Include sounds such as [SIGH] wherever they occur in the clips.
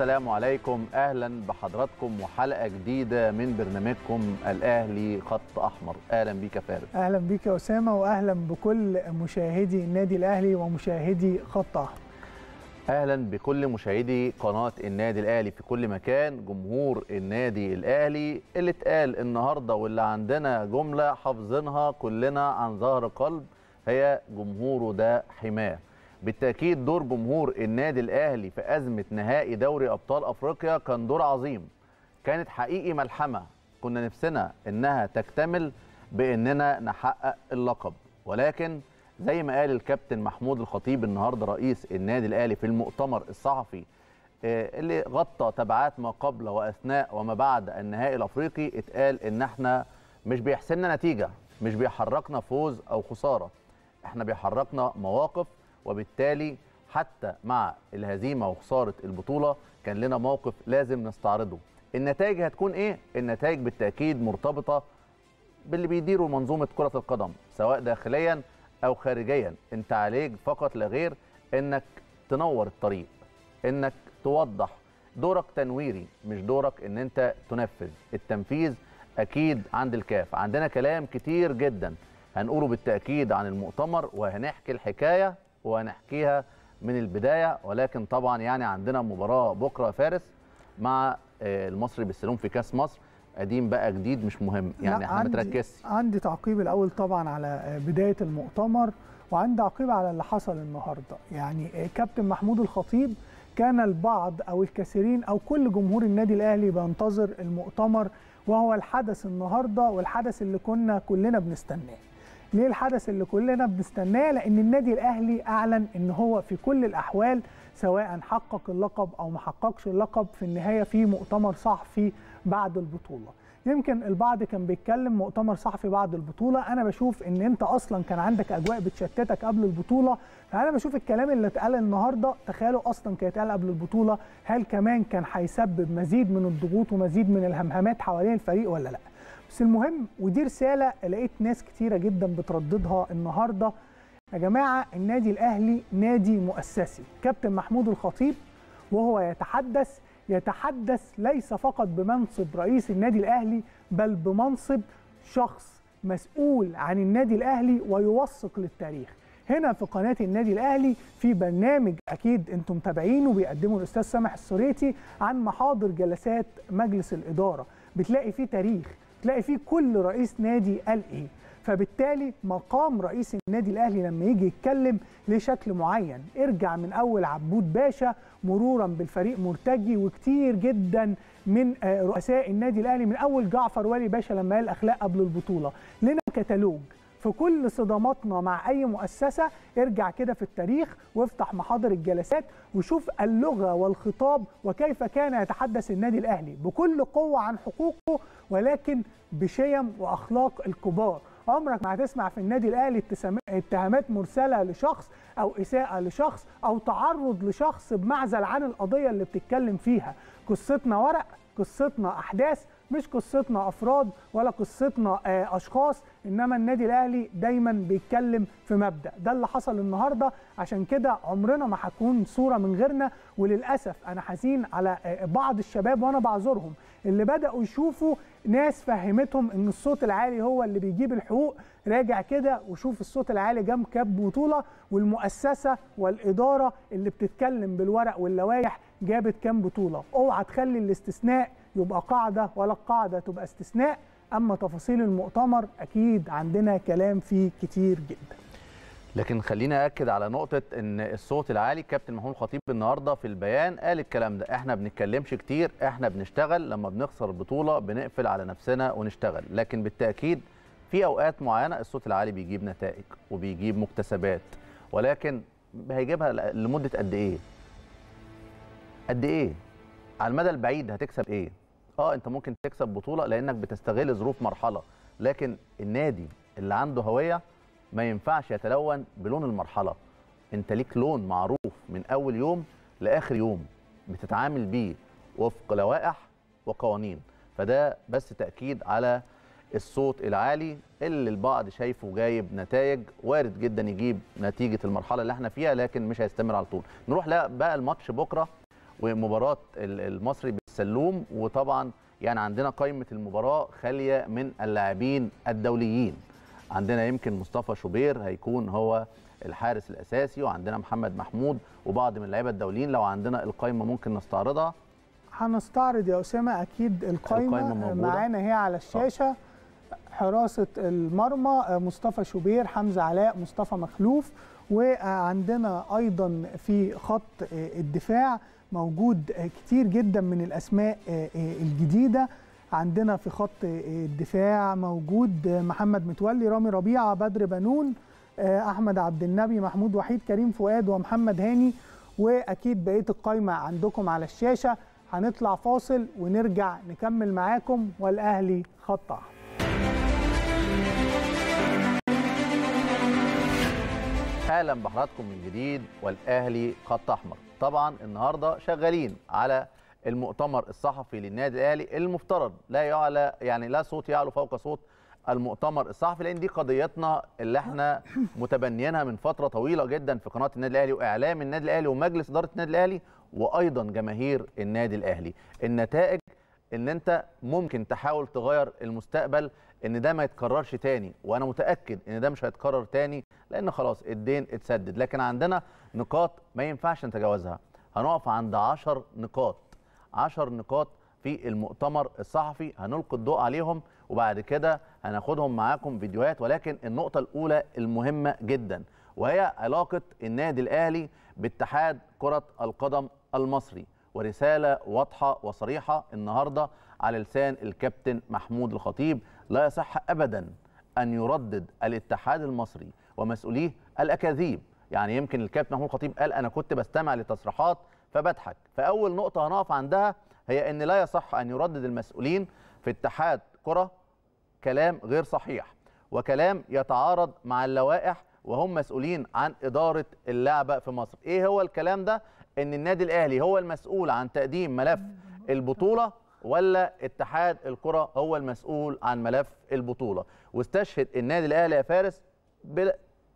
السلام عليكم اهلا بحضراتكم وحلقه جديده من برنامجكم الاهلي خط احمر اهلا بيك يا فارس اهلا بيك يا اسامه واهلا بكل مشاهدي النادي الاهلي ومشاهدي خط احمر اهلا بكل مشاهدي قناه النادي الاهلي في كل مكان جمهور النادي الاهلي اللي اتقال النهارده واللي عندنا جمله حافظينها كلنا عن ظهر قلب هي جمهوره ده حماه بالتاكيد دور جمهور النادي الاهلي في ازمه نهائي دوري ابطال افريقيا كان دور عظيم كانت حقيقي ملحمه كنا نفسنا انها تكتمل باننا نحقق اللقب ولكن زي ما قال الكابتن محمود الخطيب النهارده رئيس النادي الاهلي في المؤتمر الصحفي آه، اللي غطى تبعات ما قبل واثناء وما بعد النهائي الافريقي اتقال ان احنا مش بيحسمنا نتيجه مش بيحركنا فوز او خساره احنا بيحركنا مواقف وبالتالي حتى مع الهزيمه وخساره البطوله كان لنا موقف لازم نستعرضه النتائج هتكون ايه النتائج بالتاكيد مرتبطه باللي بيديره منظومه كره القدم سواء داخليا او خارجيا انت عليك فقط لا غير انك تنور الطريق انك توضح دورك تنويري مش دورك ان انت تنفذ التنفيذ اكيد عند الكاف عندنا كلام كتير جدا هنقوله بالتاكيد عن المؤتمر وهنحكي الحكايه وهنحكيها من البدايه ولكن طبعا يعني عندنا مباراه بكره فارس مع آه، المصري بالسلوم في كاس مصر قديم بقى جديد مش مهم يعني احنا متركزش عندي تعقيب الاول طبعا على آه، بدايه المؤتمر وعندي تعقيب على اللي حصل النهارده يعني آه، كابتن محمود الخطيب كان البعض او الكثيرين او كل جمهور النادي الاهلي بينتظر المؤتمر وهو الحدث النهارده والحدث اللي كنا كلنا بنستناه ليه الحدث اللي كلنا بنستناه لان النادي الاهلي اعلن ان هو في كل الاحوال سواء حقق اللقب او ما حققش اللقب في النهايه في مؤتمر صحفي بعد البطوله يمكن البعض كان بيتكلم مؤتمر صحفي بعد البطوله انا بشوف ان انت اصلا كان عندك اجواء بتشتتك قبل البطوله فانا بشوف الكلام اللي اتقال النهارده تخيلوا اصلا كان اتقال قبل البطوله هل كمان كان هيسبب مزيد من الضغوط ومزيد من الهمهمات حوالين الفريق ولا لا بس المهم ودي رساله لقيت ناس كتيره جدا بترددها النهارده يا جماعه النادي الاهلي نادي مؤسسي كابتن محمود الخطيب وهو يتحدث يتحدث ليس فقط بمنصب رئيس النادي الاهلي بل بمنصب شخص مسؤول عن النادي الاهلي ويوثق للتاريخ هنا في قناه النادي الاهلي في برنامج اكيد انتم متابعينه بيقدمه الاستاذ سامح السوريتي عن محاضر جلسات مجلس الاداره بتلاقي فيه تاريخ تلاقي فيه كل رئيس نادي قال ايه فبالتالي مقام رئيس النادي الاهلي لما يجي يتكلم ليه شكل معين ارجع من اول عبود باشا مرورا بالفريق مرتجي وكتير جدا من آه، رؤساء النادي الاهلي من اول جعفر ولي باشا لما قال اخلاق قبل البطوله لنا كتالوج في كل صداماتنا مع اي مؤسسه ارجع كده في التاريخ وافتح محاضر الجلسات وشوف اللغه والخطاب وكيف كان يتحدث النادي الاهلي بكل قوه عن حقوقه ولكن بشيم واخلاق الكبار عمرك ما هتسمع في النادي الاهلي اتهامات مرسله لشخص او اساءه لشخص او تعرض لشخص بمعزل عن القضيه اللي بتتكلم فيها قصتنا ورق قصتنا احداث مش قصتنا افراد ولا قصتنا آه، اشخاص انما النادي الاهلي دايما بيتكلم في مبدا ده اللي حصل النهارده عشان كده عمرنا ما هتكون صوره من غيرنا وللاسف انا حزين على آه، بعض الشباب وانا بعذرهم اللي بداوا يشوفوا ناس فهمتهم ان الصوت العالي هو اللي بيجيب الحقوق راجع كده وشوف الصوت العالي جنب كاب بطوله والمؤسسه والاداره اللي بتتكلم بالورق واللوائح جابت كام بطوله اوعى تخلي الاستثناء يبقى قاعده ولا القاعده تبقى استثناء اما تفاصيل المؤتمر اكيد عندنا كلام فيه كتير جدا لكن خلينا اكد على نقطه ان الصوت العالي كابتن محمود خطيب النهارده في البيان قال الكلام ده احنا بنتكلمش كتير احنا بنشتغل لما بنخسر بطوله بنقفل على نفسنا ونشتغل لكن بالتاكيد في اوقات معينه الصوت العالي بيجيب نتائج وبيجيب مكتسبات ولكن هيجيبها لمده قد ايه قد ايه على المدى البعيد هتكسب ايه اه انت ممكن تكسب بطوله لانك بتستغل ظروف مرحله لكن النادي اللي عنده هويه ما ينفعش يتلون بلون المرحله انت ليك لون معروف من اول يوم لاخر يوم بتتعامل بيه وفق لوائح وقوانين فده بس تاكيد على الصوت العالي اللي البعض شايفه جايب نتائج وارد جدا يجيب نتيجه المرحله اللي احنا فيها لكن مش هيستمر على طول نروح لا بقى الماتش بكره ومباراه المصري بالسلوم وطبعا يعني عندنا قائمه المباراه خاليه من اللاعبين الدوليين عندنا يمكن مصطفى شوبير هيكون هو الحارس الاساسي وعندنا محمد محمود وبعض من اللعيبه الدوليين لو عندنا القائمه ممكن نستعرضها هنستعرض يا اسامه اكيد القائمه, القائمة معانا هي على آه. الشاشه حراسه المرمى آه، مصطفى شوبير حمزه علاء مصطفى مخلوف وعندنا ايضا في خط آه، الدفاع موجود كتير جدا من الاسماء آه، آه، الجديده عندنا في خط آه، الدفاع موجود محمد متولي رامي ربيعه بدر بنون احمد عبد النبي محمود وحيد كريم فؤاد ومحمد هاني واكيد بقيه القايمه عندكم على الشاشه هنطلع فاصل ونرجع نكمل معاكم والاهلي خط احمر اهلا بحضراتكم من جديد والاهلي خط احمر طبعا النهارده شغالين على المؤتمر الصحفي للنادي الاهلي المفترض لا يعلى يعني لا صوت يعلو فوق صوت المؤتمر الصحفي لان دي قضيتنا اللي احنا متبنيينها من فتره طويله جدا في قناه النادي الاهلي واعلام النادي الاهلي ومجلس اداره النادي الاهلي وايضا جماهير النادي الاهلي النتائج ان انت ممكن تحاول تغير المستقبل ان ده ما يتكررش تاني وانا متاكد ان ده مش هيتكرر تاني لان خلاص الدين اتسدد لكن عندنا نقاط ما ينفعش نتجاوزها هنقف عند 10 نقاط 10 نقاط في المؤتمر الصحفي هنلقي الضوء عليهم وبعد كده هناخدهم معاكم فيديوهات ولكن النقطة الأولى المهمة جدا وهي علاقة النادي الأهلي باتحاد كرة القدم المصري ورسالة واضحة وصريحة النهاردة على لسان الكابتن محمود الخطيب لا يصح أبدا أن يردد الاتحاد المصري ومسؤوليه الاكاذيب يعني يمكن الكابتن محمود خطيب قال انا كنت بستمع لتصريحات فبضحك فاول نقطه هنقف عندها هي ان لا يصح ان يردد المسؤولين في اتحاد كره كلام غير صحيح وكلام يتعارض مع اللوائح وهم مسؤولين عن اداره اللعبه في مصر ايه هو الكلام ده ان النادي الاهلي هو المسؤول عن تقديم ملف البطوله ولا اتحاد الكره هو المسؤول عن ملف البطوله واستشهد النادي الاهلي يا فارس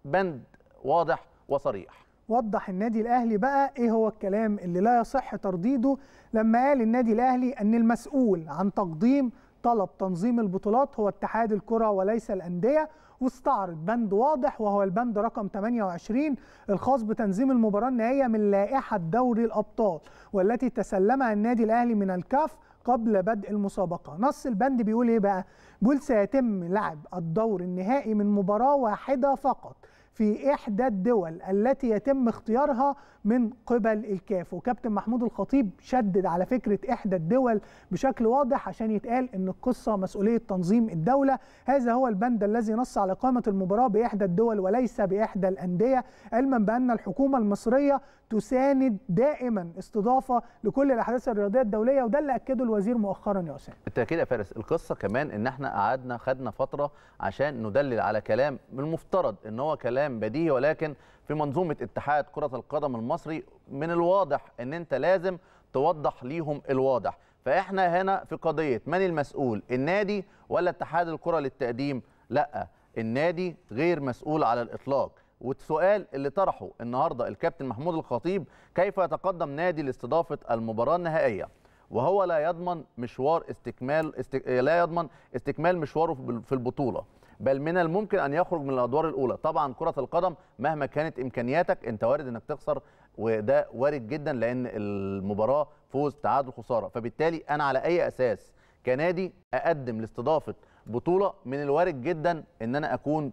بند واضح وصريح وضح النادي الاهلي بقى ايه هو الكلام اللي لا يصح ترديده لما قال النادي الاهلي ان المسؤول عن تقديم طلب تنظيم البطولات هو اتحاد الكره وليس الانديه واستعرض بند واضح وهو البند رقم 28 الخاص بتنظيم المباراه النهائيه من لائحه دوري الابطال والتي تسلمها النادي الاهلي من الكاف قبل بدء المسابقه نص البند بيقول ايه بقى بيقول سيتم لعب الدور النهائي من مباراه واحده فقط في إحدى الدول التي يتم اختيارها من قبل الكاف وكابتن محمود الخطيب شدد على فكره احدى الدول بشكل واضح عشان يتقال ان القصه مسؤوليه تنظيم الدوله هذا هو البند الذي نص على اقامه المباراه باحدى الدول وليس باحدى الانديه علما بان الحكومه المصريه تساند دائما استضافه لكل الاحداث الرياضيه الدوليه وده اللي اكده الوزير مؤخرا يا اسامه بالتاكيد يا فارس القصه كمان ان احنا قعدنا خدنا فتره عشان ندلل على كلام المفترض ان هو كلام بديهي ولكن في منظومه اتحاد كره القدم المصري من الواضح ان انت لازم توضح ليهم الواضح فاحنا هنا في قضيه من المسؤول النادي ولا اتحاد الكره للتقديم لا النادي غير مسؤول على الاطلاق والسؤال اللي طرحه النهارده الكابتن محمود الخطيب كيف يتقدم نادي لاستضافه المباراه النهائيه وهو لا يضمن مشوار استكمال استك... لا يضمن استكمال مشواره في البطوله بل من الممكن ان يخرج من الادوار الاولى طبعا كره القدم مهما كانت امكانياتك انت وارد انك تخسر وده وارد جدا لان المباراه فوز تعادل خساره فبالتالي انا على اي اساس كنادي اقدم لاستضافه بطوله من الوارد جدا ان انا اكون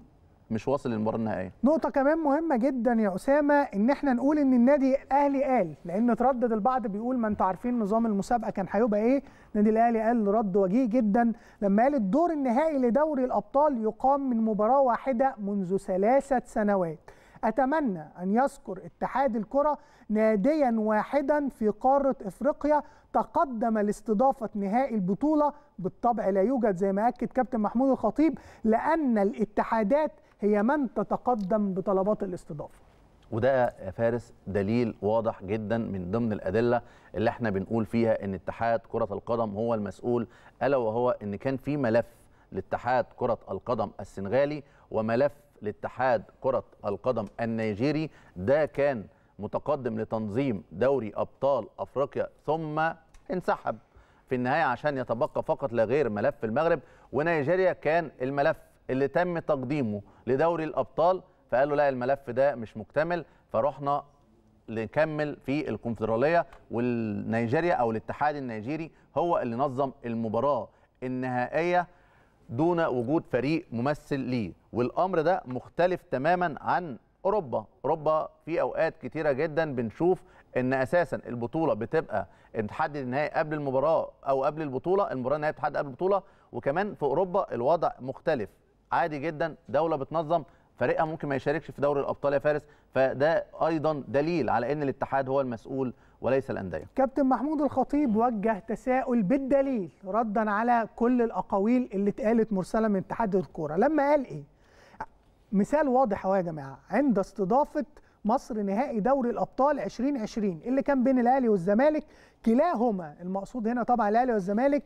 مش واصل للمباراه النهائيه نقطه كمان مهمه جدا يا اسامه ان احنا نقول ان النادي الاهلي قال لان اتردد البعض بيقول ما انتوا عارفين نظام المسابقه كان هيبقى ايه النادي الاهلي قال رد وجيه جدا لما قال الدور النهائي لدوري الابطال يقام من مباراه واحده منذ ثلاثه سنوات أتمنى أن يذكر اتحاد الكرة ناديا واحدا في قارة إفريقيا تقدم لاستضافة نهائي البطولة بالطبع لا يوجد زي ما أكد كابتن محمود الخطيب لأن الاتحادات هي من تتقدم بطلبات الاستضافه وده يا فارس دليل واضح جدا من ضمن الادله اللي احنا بنقول فيها ان اتحاد كره القدم هو المسؤول الا وهو ان كان في ملف لاتحاد كره القدم السنغالي وملف لاتحاد كره القدم النيجيري ده كان متقدم لتنظيم دوري ابطال افريقيا ثم انسحب في النهايه عشان يتبقى فقط لا غير ملف المغرب ونيجيريا كان الملف اللي تم تقديمه لدوري الابطال فقالوا لا الملف ده مش مكتمل فرحنا نكمل في الكونفدراليه والنيجيريا او الاتحاد النيجيري هو اللي نظم المباراه النهائيه دون وجود فريق ممثل ليه والامر ده مختلف تماما عن اوروبا اوروبا في اوقات كتيره جدا بنشوف ان اساسا البطوله بتبقى تحدد النهائي قبل المباراه او قبل البطوله المباراه النهائيه بتحدد قبل البطوله وكمان في اوروبا الوضع مختلف عادي جدا دوله بتنظم فريقها ممكن ما يشاركش في دوري الابطال يا فارس فده ايضا دليل على ان الاتحاد هو المسؤول وليس الانديه كابتن محمود الخطيب وجه تساؤل بالدليل ردا على كل الاقاويل اللي اتقالت مرسله من اتحاد الكوره لما قال ايه مثال واضح اهو يا جماعه عند استضافه مصر نهائي دوري الابطال 2020 اللي كان بين الاهلي والزمالك كلاهما المقصود هنا طبعا الاهلي والزمالك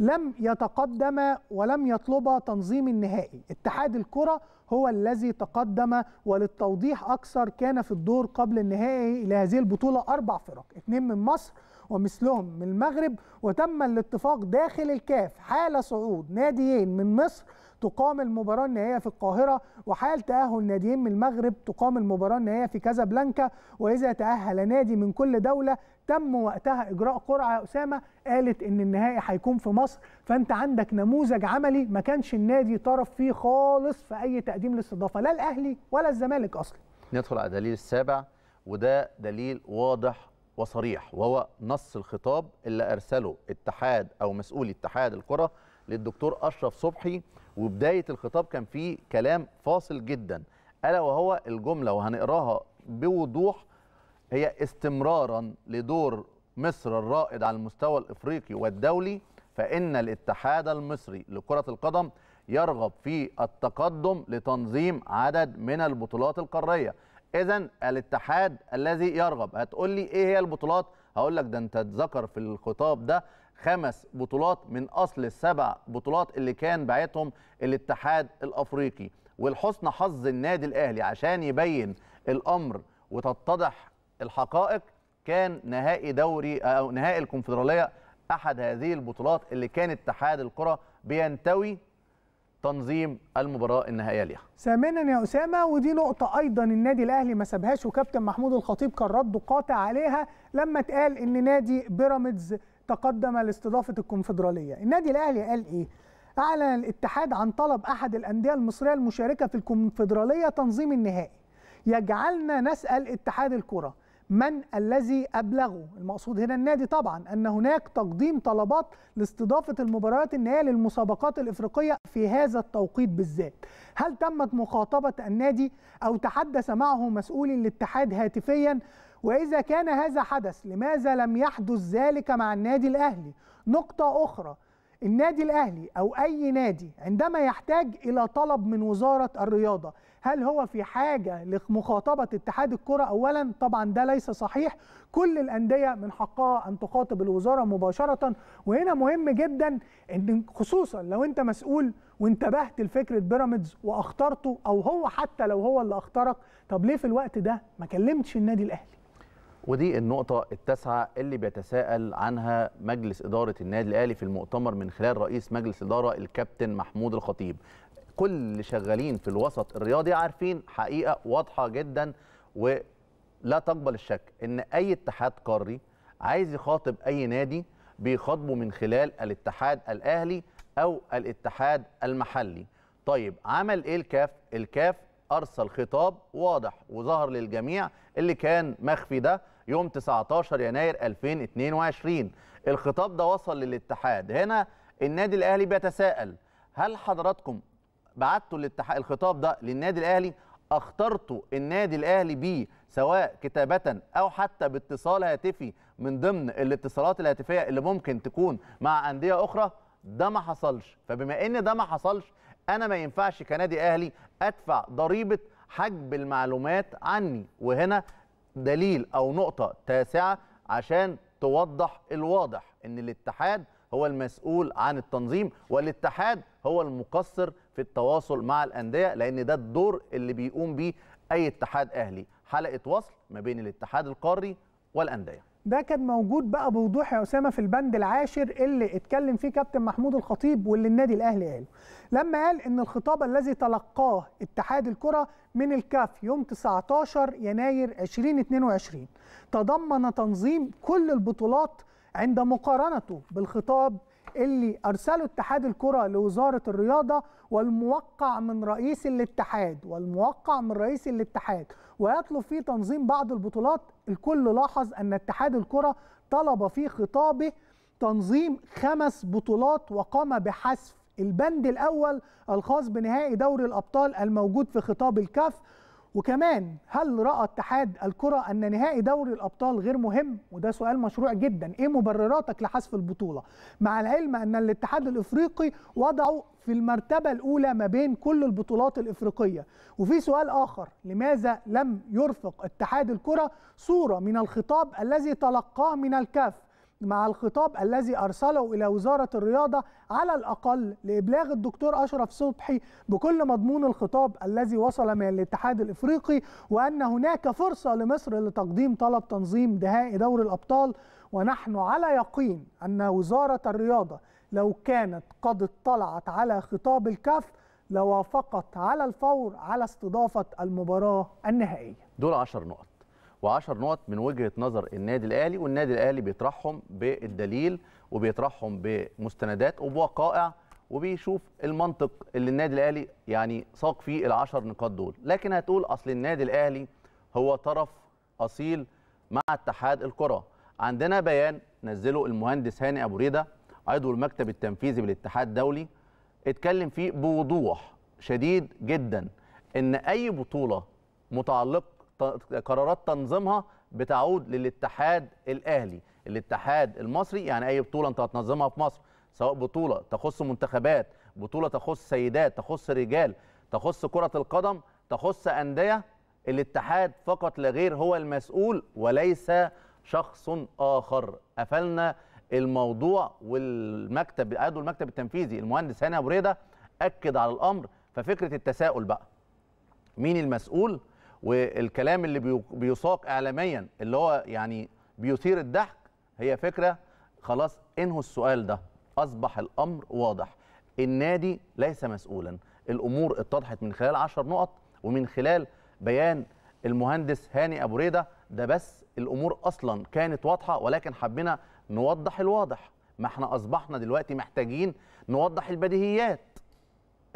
لم يتقدم ولم يطلب تنظيم النهائي اتحاد الكرة هو الذي تقدم وللتوضيح أكثر كان في الدور قبل النهائي لهذه البطولة أربع فرق اثنين من مصر ومثلهم من المغرب وتم الاتفاق داخل الكاف حال صعود ناديين من مصر تقام المباراة النهائية في القاهرة وحال تأهل ناديين من المغرب تقام المباراة النهائية في كازابلانكا وإذا تأهل نادي من كل دولة تم وقتها اجراء قرعه يا اسامه قالت ان النهائي هيكون في مصر فانت عندك نموذج عملي ما كانش النادي طرف فيه خالص في اي تقديم للاستضافه لا الاهلي ولا الزمالك اصلا ندخل على الدليل السابع وده دليل واضح وصريح وهو نص الخطاب اللي ارسله اتحاد او مسؤول اتحاد الكره للدكتور اشرف صبحي وبدايه الخطاب كان فيه كلام فاصل جدا الا وهو الجمله وهنقراها بوضوح هي استمرارا لدور مصر الرائد على المستوى الافريقي والدولي فان الاتحاد المصري لكره القدم يرغب في التقدم لتنظيم عدد من البطولات القاريه اذا الاتحاد الذي يرغب هتقول لي ايه هي البطولات هقول لك ده انت تذكر في الخطاب ده خمس بطولات من اصل السبع بطولات اللي كان باعتهم الاتحاد الافريقي والحسن حظ النادي الاهلي عشان يبين الامر وتتضح الحقائق كان نهائي دوري او نهائي الكونفدراليه احد هذه البطولات اللي كان اتحاد الكره بينتوي تنظيم المباراه النهائيه ليها. ثامنا يا اسامه ودي نقطه ايضا النادي الاهلي ما سابهاش وكابتن محمود الخطيب كان رده قاطع عليها لما اتقال ان نادي بيراميدز تقدم لاستضافه الكونفدراليه، النادي الاهلي قال ايه؟ اعلن الاتحاد عن طلب احد الانديه المصريه المشاركه في الكونفدراليه تنظيم النهائي. يجعلنا نسال اتحاد الكره من الذي أبلغه المقصود هنا النادي طبعا أن هناك تقديم طلبات لاستضافة المباريات النهائية للمسابقات الإفريقية في هذا التوقيت بالذات هل تمت مخاطبة النادي أو تحدث معه مسؤول الاتحاد هاتفيا وإذا كان هذا حدث لماذا لم يحدث ذلك مع النادي الأهلي نقطة أخرى النادي الأهلي أو أي نادي عندما يحتاج إلى طلب من وزارة الرياضة هل هو في حاجه لمخاطبه اتحاد الكره اولا طبعا ده ليس صحيح كل الانديه من حقها ان تخاطب الوزاره مباشره وهنا مهم جدا ان خصوصا لو انت مسؤول وانتبهت لفكره بيراميدز واخترته او هو حتى لو هو اللي اختارك طب ليه في الوقت ده ما كلمتش النادي الاهلي ودي النقطة التاسعة اللي بيتساءل عنها مجلس إدارة النادي الأهلي في المؤتمر من خلال رئيس مجلس إدارة الكابتن محمود الخطيب كل اللي شغالين في الوسط الرياضي عارفين حقيقه واضحه جدا ولا تقبل الشك ان اي اتحاد قاري عايز يخاطب اي نادي بيخاطبه من خلال الاتحاد الاهلي او الاتحاد المحلي طيب عمل ايه الكاف الكاف ارسل خطاب واضح وظهر للجميع اللي كان مخفي ده يوم 19 يناير 2022 الخطاب ده وصل للاتحاد هنا النادي الاهلي بيتساءل هل حضراتكم بعتوا الاتحاد الخطاب ده للنادي الاهلي اخترتوا النادي الاهلي بيه سواء كتابه او حتى باتصال هاتفي من ضمن الاتصالات الهاتفيه اللي ممكن تكون مع انديه اخرى ده ما حصلش فبما ان ده ما حصلش انا ما ينفعش كنادي اهلي ادفع ضريبه حجب المعلومات عني وهنا دليل او نقطه تاسعه عشان توضح الواضح ان الاتحاد هو المسؤول عن التنظيم والاتحاد هو المقصر في التواصل مع الانديه لان ده الدور اللي بيقوم بيه اي اتحاد اهلي حلقه وصل ما بين الاتحاد القاري والانديه ده كان موجود بقى بوضوح يا اسامه في البند العاشر اللي اتكلم فيه كابتن محمود الخطيب واللي النادي الاهلي قاله لما قال ان الخطاب الذي تلقاه اتحاد الكره من الكاف يوم 19 يناير 2022 تضمن تنظيم كل البطولات عند مقارنته بالخطاب اللي ارسله اتحاد الكره لوزاره الرياضه والموقع من رئيس الاتحاد والموقع من رئيس الاتحاد ويطلب فيه تنظيم بعض البطولات الكل لاحظ ان اتحاد الكره طلب في خطابه تنظيم خمس بطولات وقام بحذف البند الاول الخاص بنهائي دوري الابطال الموجود في خطاب الكاف وكمان هل راى اتحاد الكره ان نهائي دوري الابطال غير مهم وده سؤال مشروع جدا ايه مبرراتك لحذف البطوله مع العلم ان الاتحاد الافريقي وضعه في المرتبه الاولى ما بين كل البطولات الافريقيه وفي سؤال اخر لماذا لم يرفق اتحاد الكره صوره من الخطاب الذي تلقاه من الكاف مع الخطاب الذي أرسله إلى وزارة الرياضة على الأقل لإبلاغ الدكتور أشرف صبحي بكل مضمون الخطاب الذي وصل من الاتحاد الإفريقي وأن هناك فرصة لمصر لتقديم طلب تنظيم نهائي دوري الأبطال ونحن على يقين أن وزارة الرياضة لو كانت قد اطلعت على خطاب الكاف لوافقت على الفور على استضافة المباراة النهائية دول عشر نقط و10 نقط من وجهه نظر النادي الاهلي والنادي الاهلي بيطرحهم بالدليل وبيطرحهم بمستندات وبوقائع وبيشوف المنطق اللي النادي الاهلي يعني ساق فيه ال10 نقاط دول لكن هتقول اصل النادي الاهلي هو طرف اصيل مع اتحاد الكره عندنا بيان نزله المهندس هاني ابو ريده عضو المكتب التنفيذي بالاتحاد الدولي اتكلم فيه بوضوح شديد جدا ان اي بطوله متعلقه قرارات تنظيمها بتعود للاتحاد الاهلي الاتحاد المصري يعني اي بطوله انت هتنظمها في مصر سواء بطوله تخص منتخبات بطوله تخص سيدات تخص رجال تخص كره القدم تخص انديه الاتحاد فقط لا غير هو المسؤول وليس شخص اخر قفلنا الموضوع والمكتب عضو المكتب التنفيذي المهندس هاني ابو ريده اكد على الامر ففكره التساؤل بقى مين المسؤول والكلام اللي بيساق اعلاميا اللي هو يعني بيثير الضحك هي فكره خلاص انهوا السؤال ده اصبح الامر واضح النادي ليس مسؤولا الامور اتضحت من خلال 10 نقط ومن خلال بيان المهندس هاني ابو ريده ده بس الامور اصلا كانت واضحه ولكن حبينا نوضح الواضح ما احنا اصبحنا دلوقتي محتاجين نوضح البديهيات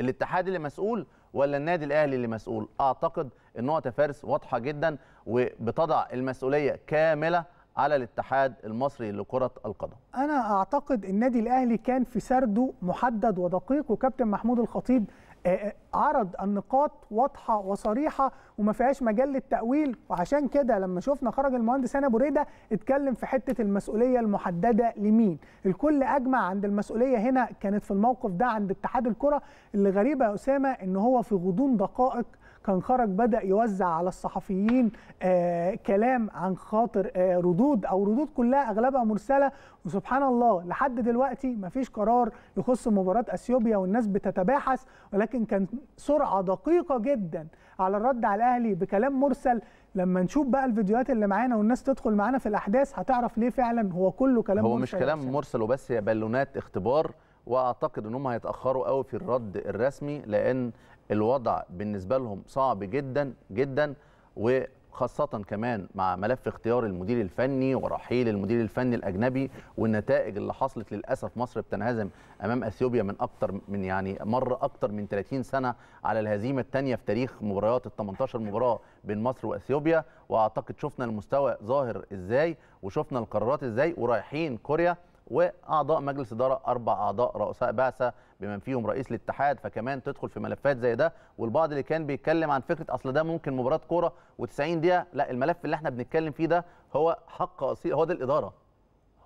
الاتحاد اللي مسؤول ولا النادي الاهلي اللي مسؤول اعتقد النقطه فارس واضحه جدا وبتضع المسؤوليه كامله على الاتحاد المصري لكره القدم انا اعتقد النادي الاهلي كان في سرده محدد ودقيق وكابتن محمود الخطيب آه، آه، عرض النقاط واضحه وصريحه وما فيهاش مجال للتاويل وعشان كده لما شفنا خرج المهندس هاني ابو ريده اتكلم في حته المسؤوليه المحدده لمين الكل اجمع عند المسؤوليه هنا كانت في الموقف ده عند اتحاد الكره اللي غريبه يا اسامه ان هو في غضون دقائق كان خرج بدا يوزع على الصحفيين آه، كلام عن خاطر آه، ردود او ردود كلها اغلبها مرسله وسبحان الله لحد دلوقتي مفيش قرار يخص مباراه اثيوبيا والناس بتتباحث ولكن كان سرعه دقيقه جدا على الرد على الاهلي بكلام مرسل لما نشوف بقى الفيديوهات اللي معانا والناس تدخل معانا في الاحداث هتعرف ليه فعلا هو كله كلام هو مرسل مش كلام مرسل, مرسل وبس هي بالونات اختبار واعتقد ان هم هيتاخروا قوي في الرد الرسمي لان الوضع بالنسبه لهم صعب جدا جدا وخاصه كمان مع ملف اختيار المدير الفني ورحيل المدير الفني الاجنبي والنتائج اللي حصلت للاسف مصر بتنهزم امام اثيوبيا من اكتر من يعني مر اكتر من 30 سنه على الهزيمه الثانيه في تاريخ مباريات ال 18 مباراه بين مصر واثيوبيا واعتقد شفنا المستوى ظاهر ازاي وشفنا القرارات ازاي ورايحين كوريا واعضاء مجلس اداره اربع اعضاء رؤساء بعثه بمن فيهم رئيس الاتحاد فكمان تدخل في ملفات زي ده والبعض اللي كان بيتكلم عن فكره اصل ده ممكن مباراه كوره و90 دقيقه لا الملف اللي احنا بنتكلم فيه ده هو حق اصيل هو ده الاداره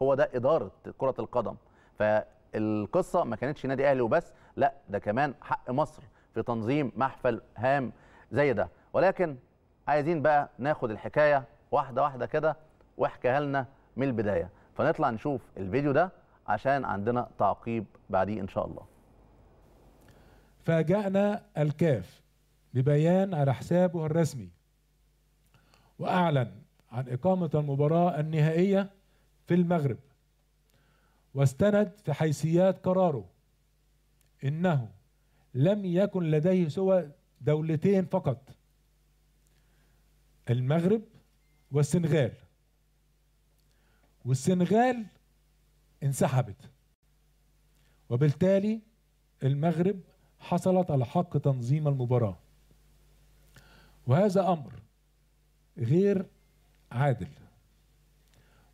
هو ده اداره كره القدم فالقصه ما كانتش نادي اهلي وبس لا ده كمان حق مصر في تنظيم محفل هام زي ده ولكن عايزين بقى ناخد الحكايه واحده واحده كده واحكيها لنا من البدايه فنطلع نشوف الفيديو ده عشان عندنا تعقيب بعديه ان شاء الله فاجأنا الكاف ببيان على حسابه الرسمي وأعلن عن إقامة المباراة النهائية في المغرب واستند في حيثيات قراره إنه لم يكن لديه سوى دولتين فقط المغرب والسنغال والسنغال انسحبت وبالتالي المغرب حصلت على حق تنظيم المباراة وهذا أمر غير عادل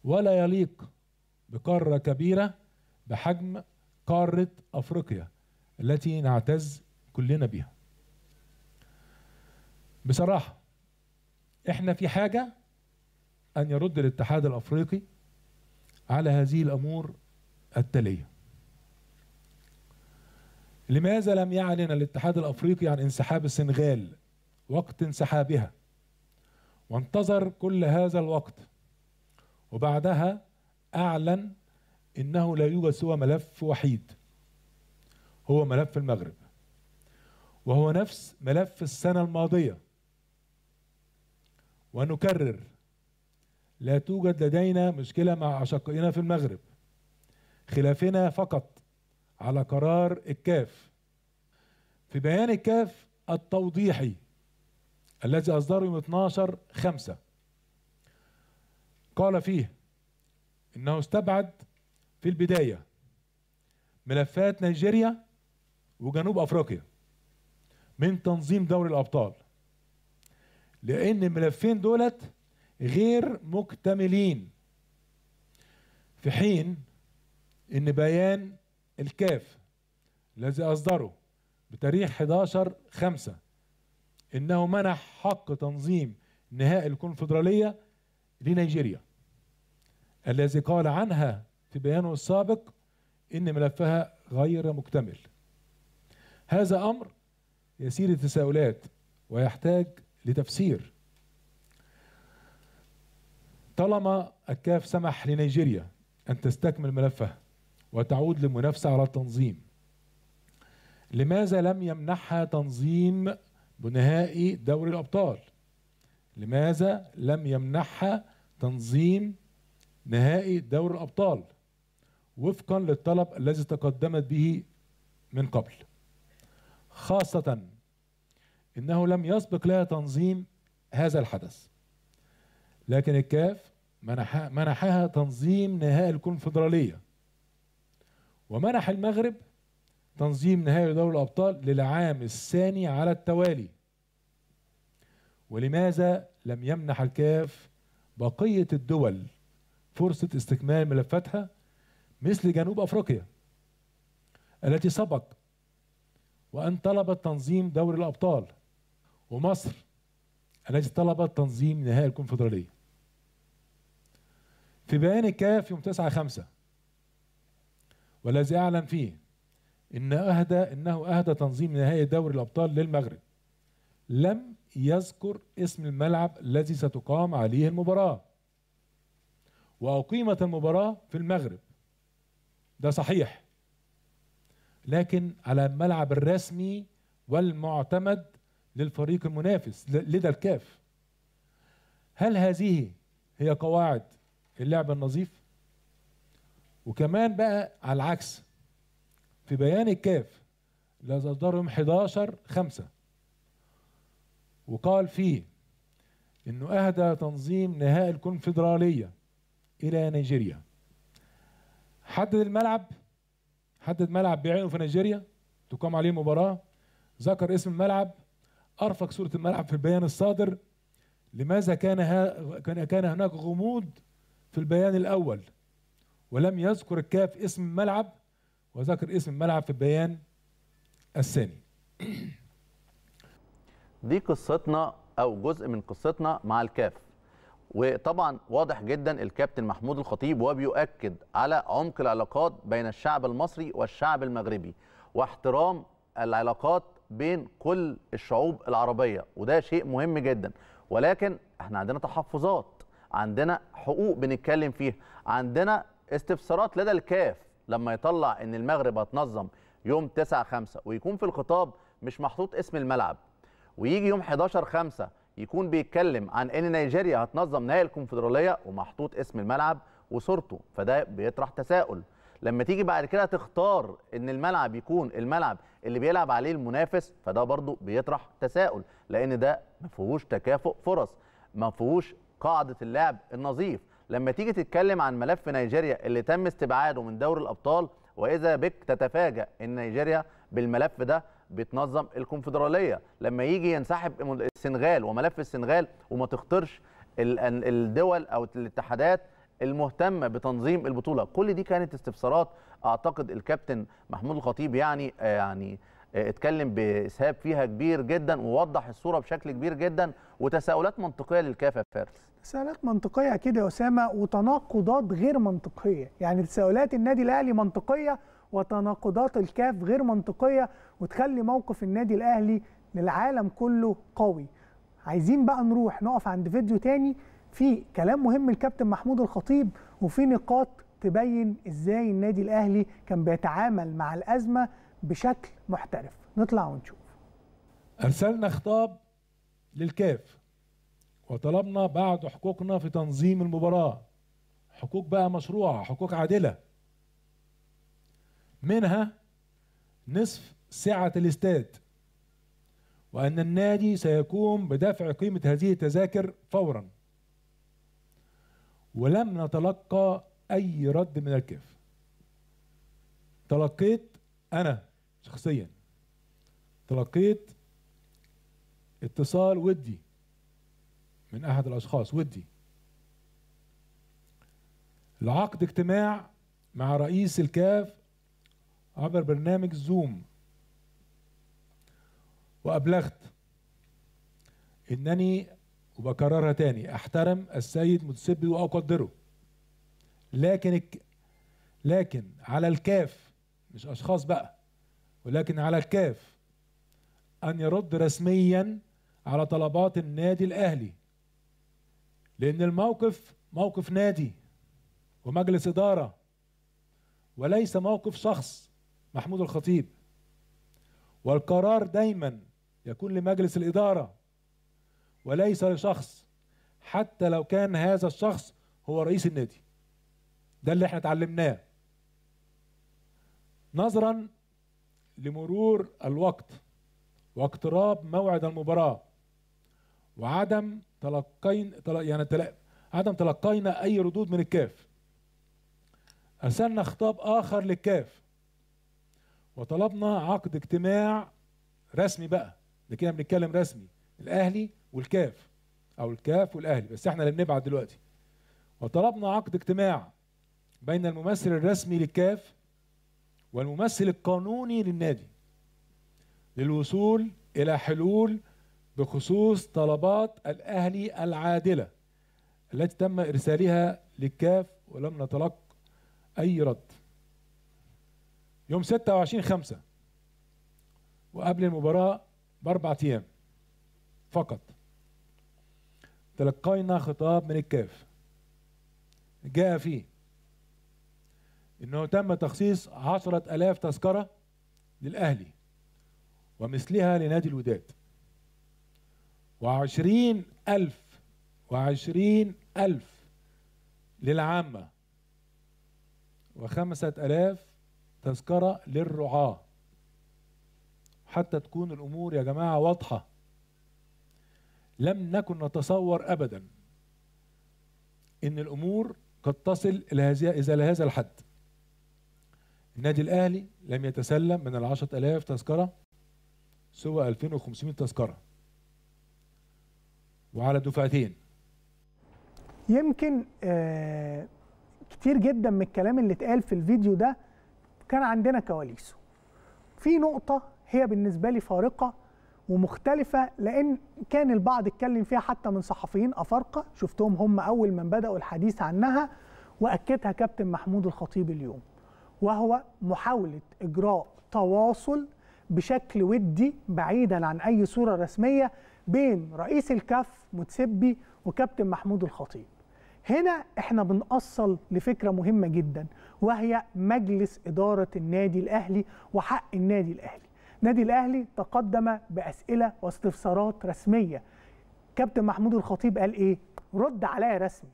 ولا يليق بقارة كبيرة بحجم قارة أفريقيا التي نعتز كلنا بها بصراحة احنا في حاجة أن يرد الاتحاد الأفريقي على هذه الأمور التالية لماذا لم يعلن الاتحاد الافريقي عن انسحاب السنغال وقت انسحابها وانتظر كل هذا الوقت وبعدها اعلن انه لا يوجد سوى ملف وحيد هو ملف المغرب وهو نفس ملف السنه الماضيه ونكرر لا توجد لدينا مشكله مع اشقائنا في المغرب خلافنا فقط على قرار الكاف في بيان الكاف التوضيحي الذي أصدره يوم 12 5 قال فيه إنه استبعد في البداية ملفات نيجيريا وجنوب أفريقيا من تنظيم دوري الأبطال لأن الملفين دولت غير مكتملين في حين إن بيان الكاف الذي أصدره بتاريخ 11 5 إنه منح حق تنظيم نهائي الكونفدرالية لنيجيريا الذي قال عنها في بيانه السابق إن ملفها غير مكتمل هذا أمر يسير التساؤلات ويحتاج لتفسير طالما الكاف سمح لنيجيريا أن تستكمل ملفها وتعود للمنافسة على التنظيم لماذا لم يمنحها تنظيم بنهائي دوري الأبطال لماذا لم يمنحها تنظيم نهائي دوري الأبطال وفقا للطلب الذي تقدمت به من قبل خاصة انه لم يسبق لها تنظيم هذا الحدث لكن الكاف منحها تنظيم نهائي الكونفدراليه ومنح المغرب تنظيم نهائي دوري الأبطال للعام الثاني على التوالي ولماذا لم يمنح الكاف بقية الدول فرصة استكمال ملفاتها مثل جنوب أفريقيا التي سبق وأن طلبت تنظيم دوري الأبطال ومصر التي طلبت تنظيم نهائي الكونفدرالية في بيان الكاف يوم 9 5 والذي أعلن فيه إن أهدى إنه أهدى تنظيم نهائي دوري الأبطال للمغرب لم يذكر اسم الملعب الذي ستقام عليه المباراة وأقيمت المباراة في المغرب ده صحيح لكن على الملعب الرسمي والمعتمد للفريق المنافس لدى الكاف هل هذه هي قواعد اللعب النظيف وكمان بقى على العكس في بيان الكاف اللي يوم 11 5 وقال فيه انه اهدى تنظيم نهائي الكونفدراليه الى نيجيريا حدد الملعب حدد ملعب بعينه في نيجيريا تقام عليه مباراه ذكر اسم الملعب ارفق صوره الملعب في البيان الصادر لماذا كان كان هناك غموض في البيان الاول ولم يذكر الكاف اسم الملعب وذكر اسم الملعب في البيان الثاني دي قصتنا او جزء من قصتنا مع الكاف وطبعا واضح جدا الكابتن محمود الخطيب وبيؤكد على عمق العلاقات بين الشعب المصري والشعب المغربي واحترام العلاقات بين كل الشعوب العربيه وده شيء مهم جدا ولكن احنا عندنا تحفظات عندنا حقوق بنتكلم فيها عندنا استفسارات لدى الكاف لما يطلع ان المغرب هتنظم يوم 9 5 ويكون في الخطاب مش محطوط اسم الملعب ويجي يوم 11 5 يكون بيتكلم عن ان نيجيريا هتنظم نهائي الكونفدراليه ومحطوط اسم الملعب وصورته فده بيطرح تساؤل لما تيجي بعد كده تختار ان الملعب يكون الملعب اللي بيلعب عليه المنافس فده برضو بيطرح تساؤل لان ده ما فيهوش تكافؤ فرص ما فيهوش قاعده اللعب النظيف لما تيجي تتكلم عن ملف نيجيريا اللي تم استبعاده من دوري الابطال واذا بك تتفاجأ ان نيجيريا بالملف ده بتنظم الكونفدراليه لما يجي ينسحب السنغال وملف السنغال وما تخطرش الدول او الاتحادات المهتمه بتنظيم البطوله كل دي كانت استفسارات اعتقد الكابتن محمود الخطيب يعني آه، يعني آه، اتكلم باسهاب فيها كبير جدا ووضح الصوره بشكل كبير جدا وتساؤلات منطقيه للكافه فارس تساؤلات منطقيه كده يا اسامه وتناقضات غير منطقيه يعني تساؤلات النادي الاهلي منطقيه وتناقضات الكاف غير منطقيه وتخلي موقف النادي الاهلي للعالم كله قوي عايزين بقى نروح نقف عند فيديو تاني في كلام مهم الكابتن محمود الخطيب وفي نقاط تبين ازاي النادي الاهلي كان بيتعامل مع الازمه بشكل محترف نطلع ونشوف ارسلنا خطاب للكاف وطلبنا بعض حقوقنا في تنظيم المباراة حقوق بقى مشروعة حقوق عادلة منها نصف سعة الاستاد وأن النادي سيقوم بدفع قيمة هذه التذاكر فورا ولم نتلقى أي رد من الكاف تلقيت أنا شخصيا تلقيت اتصال ودي من احد الاشخاص ودي لعقد اجتماع مع رئيس الكاف عبر برنامج زوم وابلغت انني وبكررها تاني احترم السيد متسبي واقدره لكن لكن على الكاف مش اشخاص بقى ولكن على الكاف ان يرد رسميا على طلبات النادي الاهلي لأن الموقف موقف نادي ومجلس إدارة وليس موقف شخص محمود الخطيب والقرار دايما يكون لمجلس الإدارة وليس لشخص حتى لو كان هذا الشخص هو رئيس النادي ده اللي احنا اتعلمناه نظرا لمرور الوقت واقتراب موعد المباراه وعدم تلقين يعني تلق... عدم تلقينا اي ردود من الكاف ارسلنا خطاب اخر للكاف وطلبنا عقد اجتماع رسمي بقى ده كده بنتكلم رسمي الاهلي والكاف او الكاف والاهلي بس احنا اللي بنبعت دلوقتي وطلبنا عقد اجتماع بين الممثل الرسمي للكاف والممثل القانوني للنادي للوصول الى حلول بخصوص طلبات الأهلي العادلة التي تم إرسالها للكاف ولم نتلق أي رد يوم 26 خمسة وقبل المباراة بأربع أيام فقط تلقينا خطاب من الكاف جاء فيه انه تم تخصيص عشرة الاف تذكرة للاهلي ومثلها لنادي الوداد وعشرين ألف وعشرين ألف للعامة وخمسة ألاف تذكرة للرعاة حتى تكون الأمور يا جماعة واضحة لم نكن نتصور أبدا أن الأمور قد تصل إلى هذا الحد النادي الأهلي لم يتسلم من العشرة ألاف تذكرة سوى 2500 تذكرة وعلى دفعتين يمكن آه كتير جدا من الكلام اللي اتقال في الفيديو ده كان عندنا كواليسه في نقطه هي بالنسبه لي فارقه ومختلفه لان كان البعض اتكلم فيها حتى من صحفيين افارقه شفتهم هم اول من بداوا الحديث عنها واكدها كابتن محمود الخطيب اليوم وهو محاوله اجراء تواصل بشكل ودي بعيدا عن اي صوره رسميه بين رئيس الكاف متسبي وكابتن محمود الخطيب هنا احنا بنأصل لفكرة مهمة جدا وهي مجلس إدارة النادي الأهلي وحق النادي الأهلي النادي الأهلي تقدم بأسئلة واستفسارات رسمية كابتن محمود الخطيب قال إيه؟ رد عليا رسمي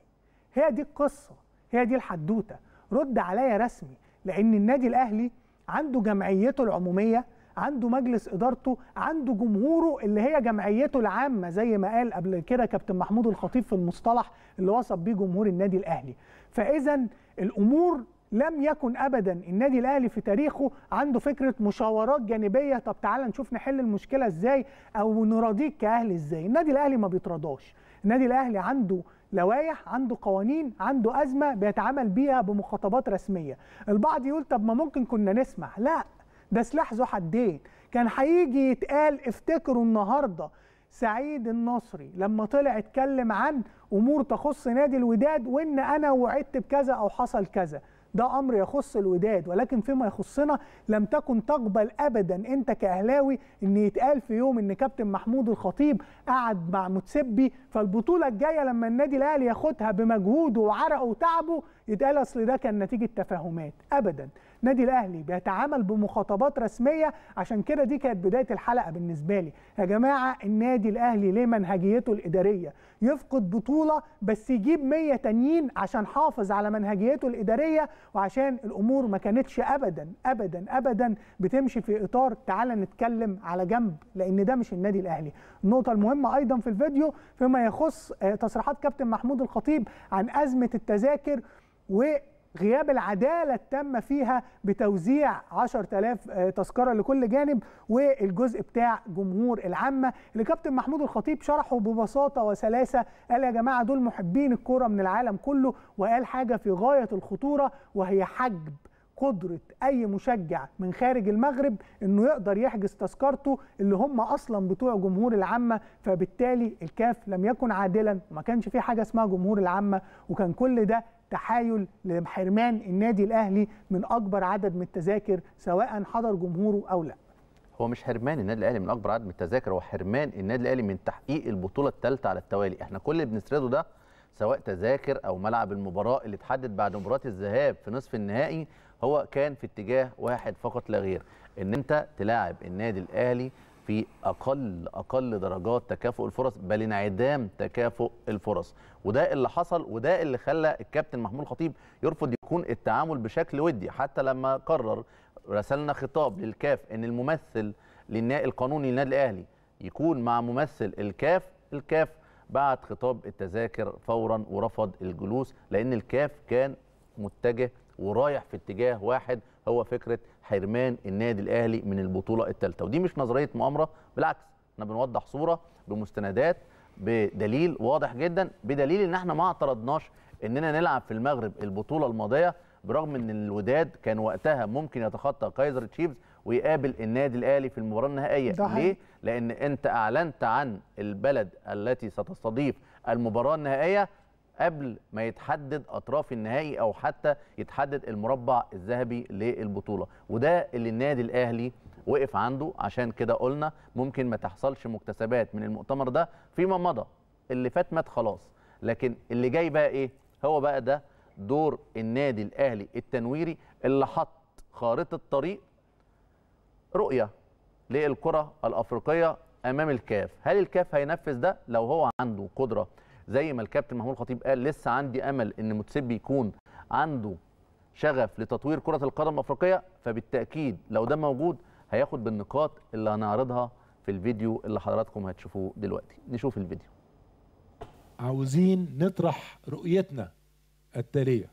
هي دي القصة هي دي الحدوتة رد عليا رسمي لأن النادي الأهلي عنده جمعيته العمومية عنده مجلس ادارته عنده جمهوره اللي هي جمعيته العامه زي ما قال قبل كده كابتن محمود الخطيب في المصطلح اللي وصف بيه جمهور النادي الاهلي فاذا الامور لم يكن ابدا النادي الاهلي في تاريخه عنده فكره مشاورات جانبيه طب تعالى نشوف نحل المشكله ازاي او نراضيك كاهلي ازاي النادي الاهلي ما بيترضاش النادي الاهلي عنده لوائح عنده قوانين عنده ازمه بيتعامل بيها بمخاطبات رسميه البعض يقول طب ما ممكن كنا نسمع لا ده سلاح ذو حدين كان هيجي يتقال افتكروا النهارده سعيد النصري لما طلع اتكلم عن امور تخص نادي الوداد وان انا وعدت بكذا او حصل كذا ده امر يخص الوداد ولكن فيما يخصنا لم تكن تقبل ابدا انت كاهلاوي ان يتقال في يوم ان كابتن محمود الخطيب قعد مع متسبي فالبطوله الجايه لما النادي الاهلي ياخدها بمجهوده وعرقه وتعبه يتقال اصل ده كان نتيجه تفاهمات ابدا النادي الاهلي بيتعامل بمخاطبات رسميه عشان كده دي كانت بدايه الحلقه بالنسبه لي يا جماعه النادي الاهلي ليه منهجيته الاداريه يفقد بطوله بس يجيب 100 تانيين عشان حافظ على منهجيته الاداريه وعشان الامور ما كانتش ابدا ابدا ابدا بتمشي في اطار تعالى نتكلم على جنب لان ده مش النادي الاهلي النقطه المهمه ايضا في الفيديو فيما يخص آه، تصريحات كابتن محمود الخطيب عن ازمه التذاكر و غياب العدالة التامة فيها بتوزيع 10000 آه، تذكرة لكل جانب والجزء بتاع جمهور العامة اللي كابتن محمود الخطيب شرحه ببساطة وسلاسة قال يا جماعة دول محبين الكرة من العالم كله وقال حاجة في غاية الخطورة وهي حجب قدره اي مشجع من خارج المغرب انه يقدر يحجز تذكرته اللي هم اصلا بتوع جمهور العامه فبالتالي الكاف لم يكن عادلا وما كانش في حاجه اسمها جمهور العامه وكان كل ده تحايل لحرمان النادي الاهلي من اكبر عدد من التذاكر سواء حضر جمهوره او لا هو مش حرمان النادي الاهلي من اكبر عدد من التذاكر هو حرمان النادي الاهلي من تحقيق البطوله الثالثه على التوالي احنا كل اللي بنسرده ده سواء تذاكر او ملعب المباراه اللي اتحدد بعد مباراه الذهاب في نصف النهائي هو كان في اتجاه واحد فقط لا غير ان انت تلاعب النادي الاهلي في اقل اقل درجات تكافؤ الفرص بل انعدام تكافؤ الفرص وده اللي حصل وده اللي خلى الكابتن محمود خطيب يرفض يكون التعامل بشكل ودي حتى لما قرر رسلنا خطاب للكاف ان الممثل القانوني للنادي الاهلي يكون مع ممثل الكاف الكاف بعت خطاب التذاكر فورا ورفض الجلوس لان الكاف كان متجه ورايح في اتجاه واحد هو فكره حرمان النادي الاهلي من البطوله الثالثه ودي مش نظريه مؤامره بالعكس احنا بنوضح صوره بمستندات بدليل واضح جدا بدليل ان احنا ما اعترضناش اننا نلعب في المغرب البطوله الماضيه برغم ان الوداد كان وقتها ممكن يتخطى كايزر تشيفز ويقابل النادي الاهلي في المباراه النهائيه ليه لان انت اعلنت عن البلد التي ستستضيف المباراه النهائيه قبل ما يتحدد اطراف النهائي او حتى يتحدد المربع الذهبي للبطوله وده اللي النادي الاهلي وقف عنده عشان كده قلنا ممكن ما تحصلش مكتسبات من المؤتمر ده فيما مضى اللي فات مات خلاص لكن اللي جاي بقى ايه هو بقى ده دور النادي الاهلي التنويري اللي حط خارطه طريق رؤيه للكره الافريقيه امام الكاف هل الكاف هينفذ ده لو هو عنده قدره زي ما الكابتن محمود الخطيب قال لسه عندي امل ان متسبي يكون عنده شغف لتطوير كره القدم الافريقيه فبالتاكيد لو ده موجود هياخد بالنقاط اللي هنعرضها في الفيديو اللي حضراتكم هتشوفوه دلوقتي نشوف الفيديو عاوزين نطرح رؤيتنا التاليه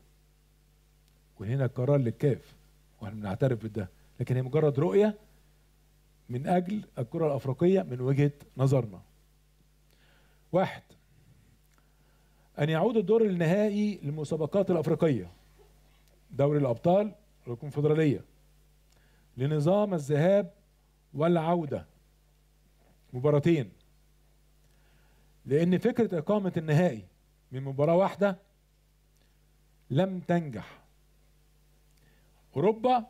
وهنا قرار للكاف واحنا بنعترف بده لكن هي مجرد رؤيه من اجل الكره الافريقيه من وجهه نظرنا واحد أن يعود الدور النهائي للمسابقات الأفريقية دوري الأبطال والكونفدرالية لنظام الذهاب والعودة مباراتين لأن فكرة إقامة النهائي من مباراة واحدة لم تنجح أوروبا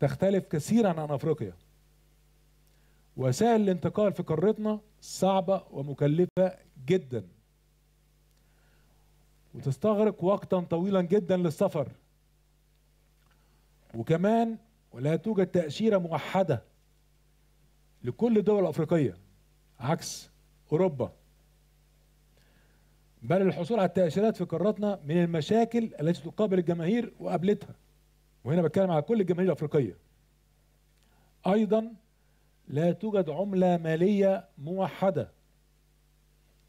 تختلف كثيرا عن أفريقيا وسائل الانتقال في قارتنا صعبة ومكلفة جداً وتستغرق وقتا طويلا جدا للسفر وكمان ولا توجد تأشيرة موحدة لكل الدول الأفريقية عكس أوروبا بل الحصول على التأشيرات في قاراتنا من المشاكل التي تقابل الجماهير وقابلتها وهنا بتكلم على كل الجماهير الأفريقية أيضا لا توجد عملة مالية موحدة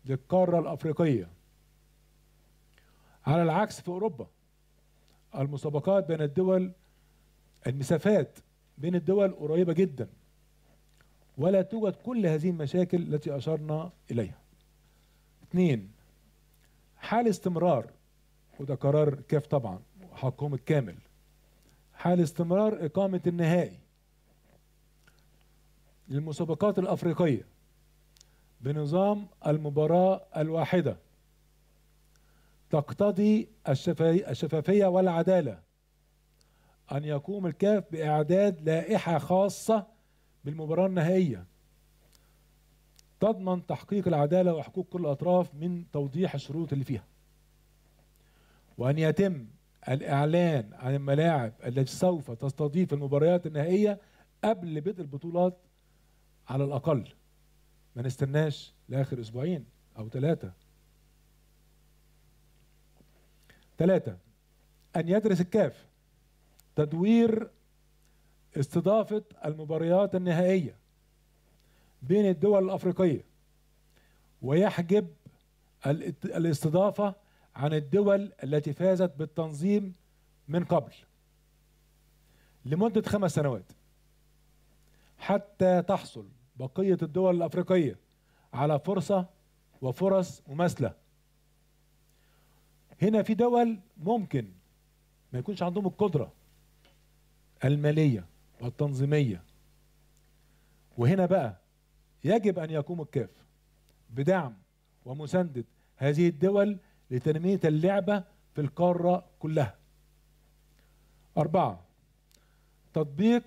للقارة الأفريقية على العكس في أوروبا المسابقات بين الدول المسافات بين الدول قريبة جدا ولا توجد كل هذه المشاكل التي أشرنا إليها اثنين حال استمرار وده قرار كاف طبعا حقهم الكامل حال استمرار إقامة النهائي للمسابقات الأفريقية بنظام المباراة الواحدة تقتضي الشفافية والعدالة أن يقوم الكاف بإعداد لائحة خاصة بالمباراة النهائية تضمن تحقيق العدالة وحقوق كل الأطراف من توضيح الشروط اللي فيها وأن يتم الإعلان عن الملاعب التي سوف تستضيف المباريات النهائية قبل بدء البطولات على الأقل ما نستناش لآخر أسبوعين أو ثلاثة ثلاثة أن يدرس الكاف تدوير استضافة المباريات النهائية بين الدول الأفريقية ويحجب الاستضافة عن الدول التي فازت بالتنظيم من قبل لمدة خمس سنوات حتى تحصل بقية الدول الأفريقية على فرصة وفرص مماثلة هنا في دول ممكن ما يكونش عندهم القدرة المالية والتنظيمية وهنا بقى يجب أن يقوم الكاف بدعم ومساندة هذه الدول لتنمية اللعبة في القارة كلها أربعة تطبيق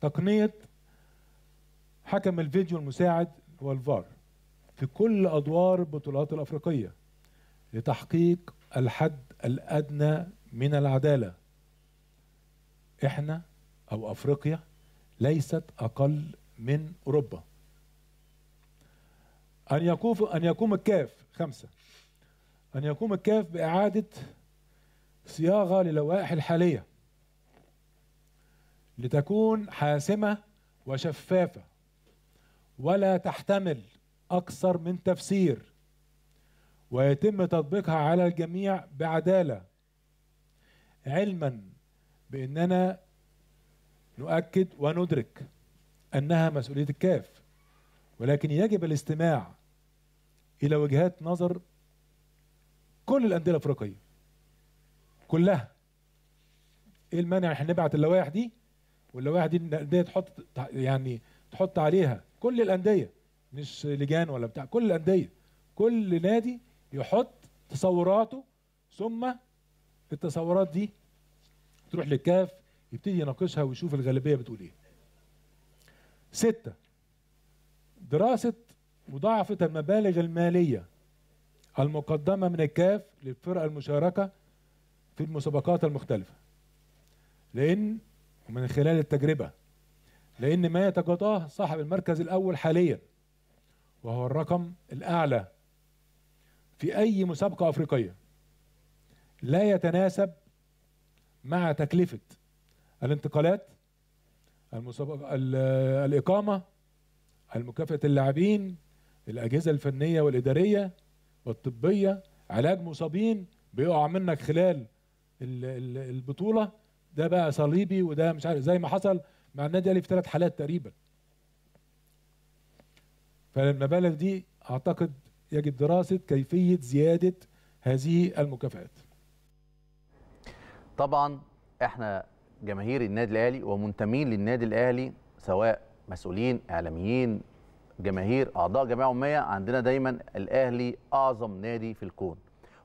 تقنية حكم الفيديو المساعد والفار في كل أدوار البطولات الأفريقية لتحقيق الحد الادنى من العداله احنا او افريقيا ليست اقل من اوروبا ان يقوم ان يقوم الكاف خمسه ان يقوم الكاف باعاده صياغه للوائح الحاليه لتكون حاسمه وشفافه ولا تحتمل اكثر من تفسير ويتم تطبيقها على الجميع بعدالة علما بأننا نؤكد وندرك أنها مسؤولية الكاف ولكن يجب الاستماع إلى وجهات نظر كل الأندية الأفريقية كلها إيه المانع احنا نبعت اللوائح دي واللوائح دي الأندية تحط يعني تحط عليها كل الأندية مش لجان ولا بتاع كل الأندية كل نادي يحط تصوراته ثم التصورات دي تروح للكاف يبتدي يناقشها ويشوف الغالبية بتقول ايه ستة دراسة مضاعفة المبالغ المالية المقدمة من الكاف للفرق المشاركة في المسابقات المختلفة لأن ومن خلال التجربة لأن ما يتقاضاه صاحب المركز الأول حاليا وهو الرقم الأعلى في اي مسابقه افريقيه لا يتناسب مع تكلفه الانتقالات المسابقه الاقامه المكافاه اللاعبين الاجهزه الفنيه والاداريه والطبيه علاج مصابين بيقع منك خلال البطوله ده بقى صليبي وده مش عارف زي ما حصل مع النادي الاهلي في ثلاث حالات تقريبا فالمبالغ دي اعتقد يجب دراسة كيفية زيادة هذه المكافآت طبعا احنا جماهير النادي الاهلي ومنتمين للنادي الاهلي سواء مسؤولين اعلاميين جماهير اعضاء جمعيه عموميه عندنا دايما الاهلي اعظم نادي في الكون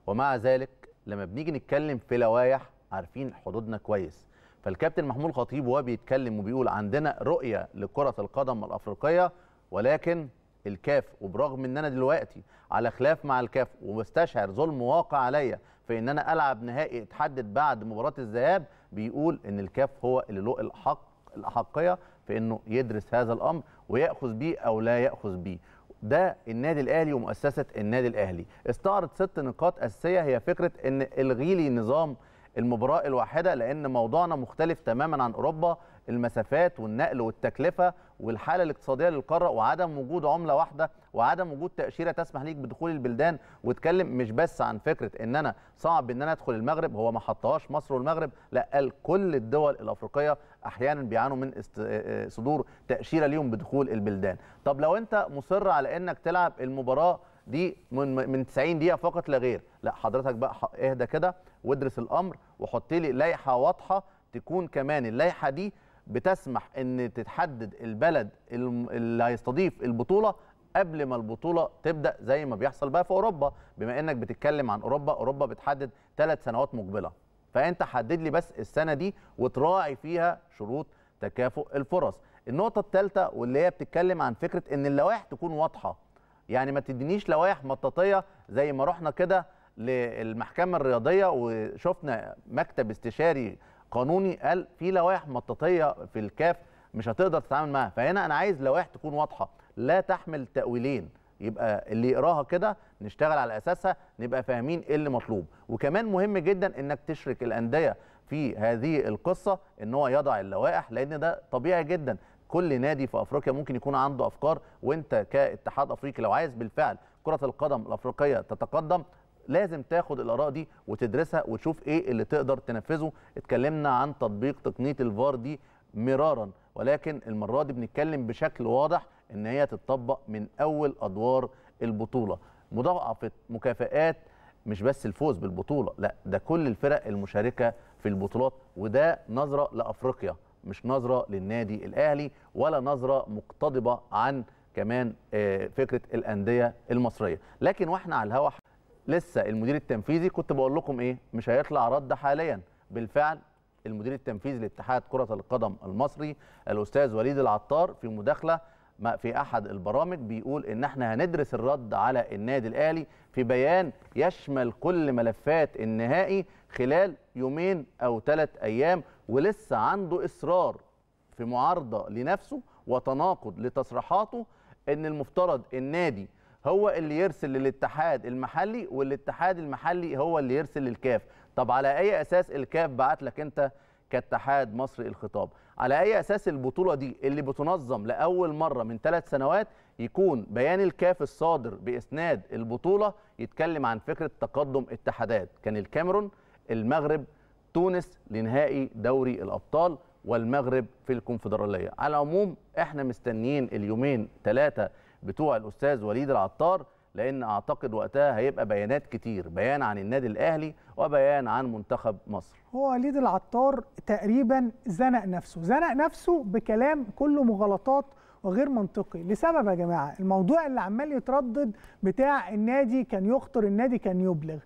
ومع ذلك لما بنيجي نتكلم في لوائح عارفين حدودنا كويس فالكابتن محمود خطيب وهو بيتكلم وبيقول عندنا رؤيه لكره القدم الافريقيه ولكن الكاف وبرغم ان انا دلوقتي على خلاف مع الكاف ومستشعر ظلم واقع عليا في ان انا العب نهائي اتحدد بعد مباراه الذهاب بيقول ان الكاف هو اللي له الحق الاحقيه في انه يدرس هذا الامر وياخذ بيه او لا ياخذ بيه ده النادي الاهلي ومؤسسه النادي الاهلي استعرض ست نقاط اساسيه هي فكره ان الغي لي نظام المباراه الواحده لان موضوعنا مختلف تماما عن اوروبا المسافات والنقل والتكلفه والحاله الاقتصاديه للقاره وعدم وجود عمله واحده وعدم وجود تاشيره تسمح ليك بدخول البلدان واتكلم مش بس عن فكره ان انا صعب ان انا ادخل المغرب هو ما حطهاش مصر والمغرب لا قال كل الدول الافريقيه احيانا بيعانوا من آه، آه، صدور تاشيره ليهم بدخول البلدان طب لو انت مصر على انك تلعب المباراه دي من من 90 دقيقه فقط لا غير لا حضرتك بقى اهدى كده وادرس الامر وحط لي لائحه واضحه تكون كمان اللائحه دي بتسمح ان تتحدد البلد اللي هيستضيف البطوله قبل ما البطوله تبدا زي ما بيحصل بقى في اوروبا بما انك بتتكلم عن اوروبا اوروبا بتحدد ثلاث سنوات مقبله فانت حدد لي بس السنه دي وتراعي فيها شروط تكافؤ الفرص النقطه الثالثه واللي هي بتتكلم عن فكره ان اللوائح تكون واضحه يعني ما تدينيش لوائح مطاطيه زي ما رحنا كده للمحكمه الرياضيه وشفنا مكتب استشاري قانوني قال في لوائح مطاطيه في الكاف مش هتقدر تتعامل معاها فهنا انا عايز لوائح تكون واضحه لا تحمل تاويلين يبقى اللي يقراها كده نشتغل على اساسها نبقى فاهمين ايه اللي مطلوب وكمان مهم جدا انك تشرك الانديه في هذه القصه ان هو يضع اللوائح لان ده طبيعي جدا كل نادي في افريقيا ممكن يكون عنده افكار وانت كاتحاد افريقي لو عايز بالفعل كره القدم الافريقيه تتقدم لازم تاخد الاراء دي وتدرسها وتشوف ايه اللي تقدر تنفذه اتكلمنا عن تطبيق تقنيه الفار دي مرارا ولكن المره دي بنتكلم بشكل واضح ان هي تتطبق من اول ادوار البطوله مضاعفه مكافئات مش بس الفوز بالبطوله لا ده كل الفرق المشاركه في البطولات وده نظره لافريقيا مش نظره للنادي الاهلي ولا نظره مقتضبه عن كمان آه، فكره الانديه المصريه لكن واحنا على الهوا لسه المدير التنفيذي كنت بقول لكم ايه مش هيطلع رد حاليا بالفعل المدير التنفيذي لاتحاد كرة القدم المصري الأستاذ وليد العطار في مداخلة في أحد البرامج بيقول إن احنا هندرس الرد على النادي الأهلي في بيان يشمل كل ملفات النهائي خلال يومين أو ثلاث أيام ولسه عنده إصرار في معارضة لنفسه وتناقض لتصريحاته إن المفترض النادي هو اللي يرسل للاتحاد المحلي والاتحاد المحلي هو اللي يرسل للكاف طب على اي اساس الكاف بعت لك انت كاتحاد مصري الخطاب على اي اساس البطوله دي اللي بتنظم لاول مره من ثلاث سنوات يكون بيان الكاف الصادر باسناد البطوله يتكلم عن فكره تقدم اتحادات كان الكاميرون المغرب تونس لنهائي دوري الابطال والمغرب في الكونفدراليه على العموم احنا مستنيين اليومين ثلاثه بتوع الاستاذ وليد العطار لان اعتقد وقتها هيبقى بيانات كتير بيان عن النادي الاهلي وبيان عن منتخب مصر هو وليد العطار تقريبا زنق نفسه زنق نفسه بكلام كله مغالطات وغير منطقي لسبب يا جماعه الموضوع اللي عمال يتردد بتاع النادي كان يخطر النادي كان يبلغ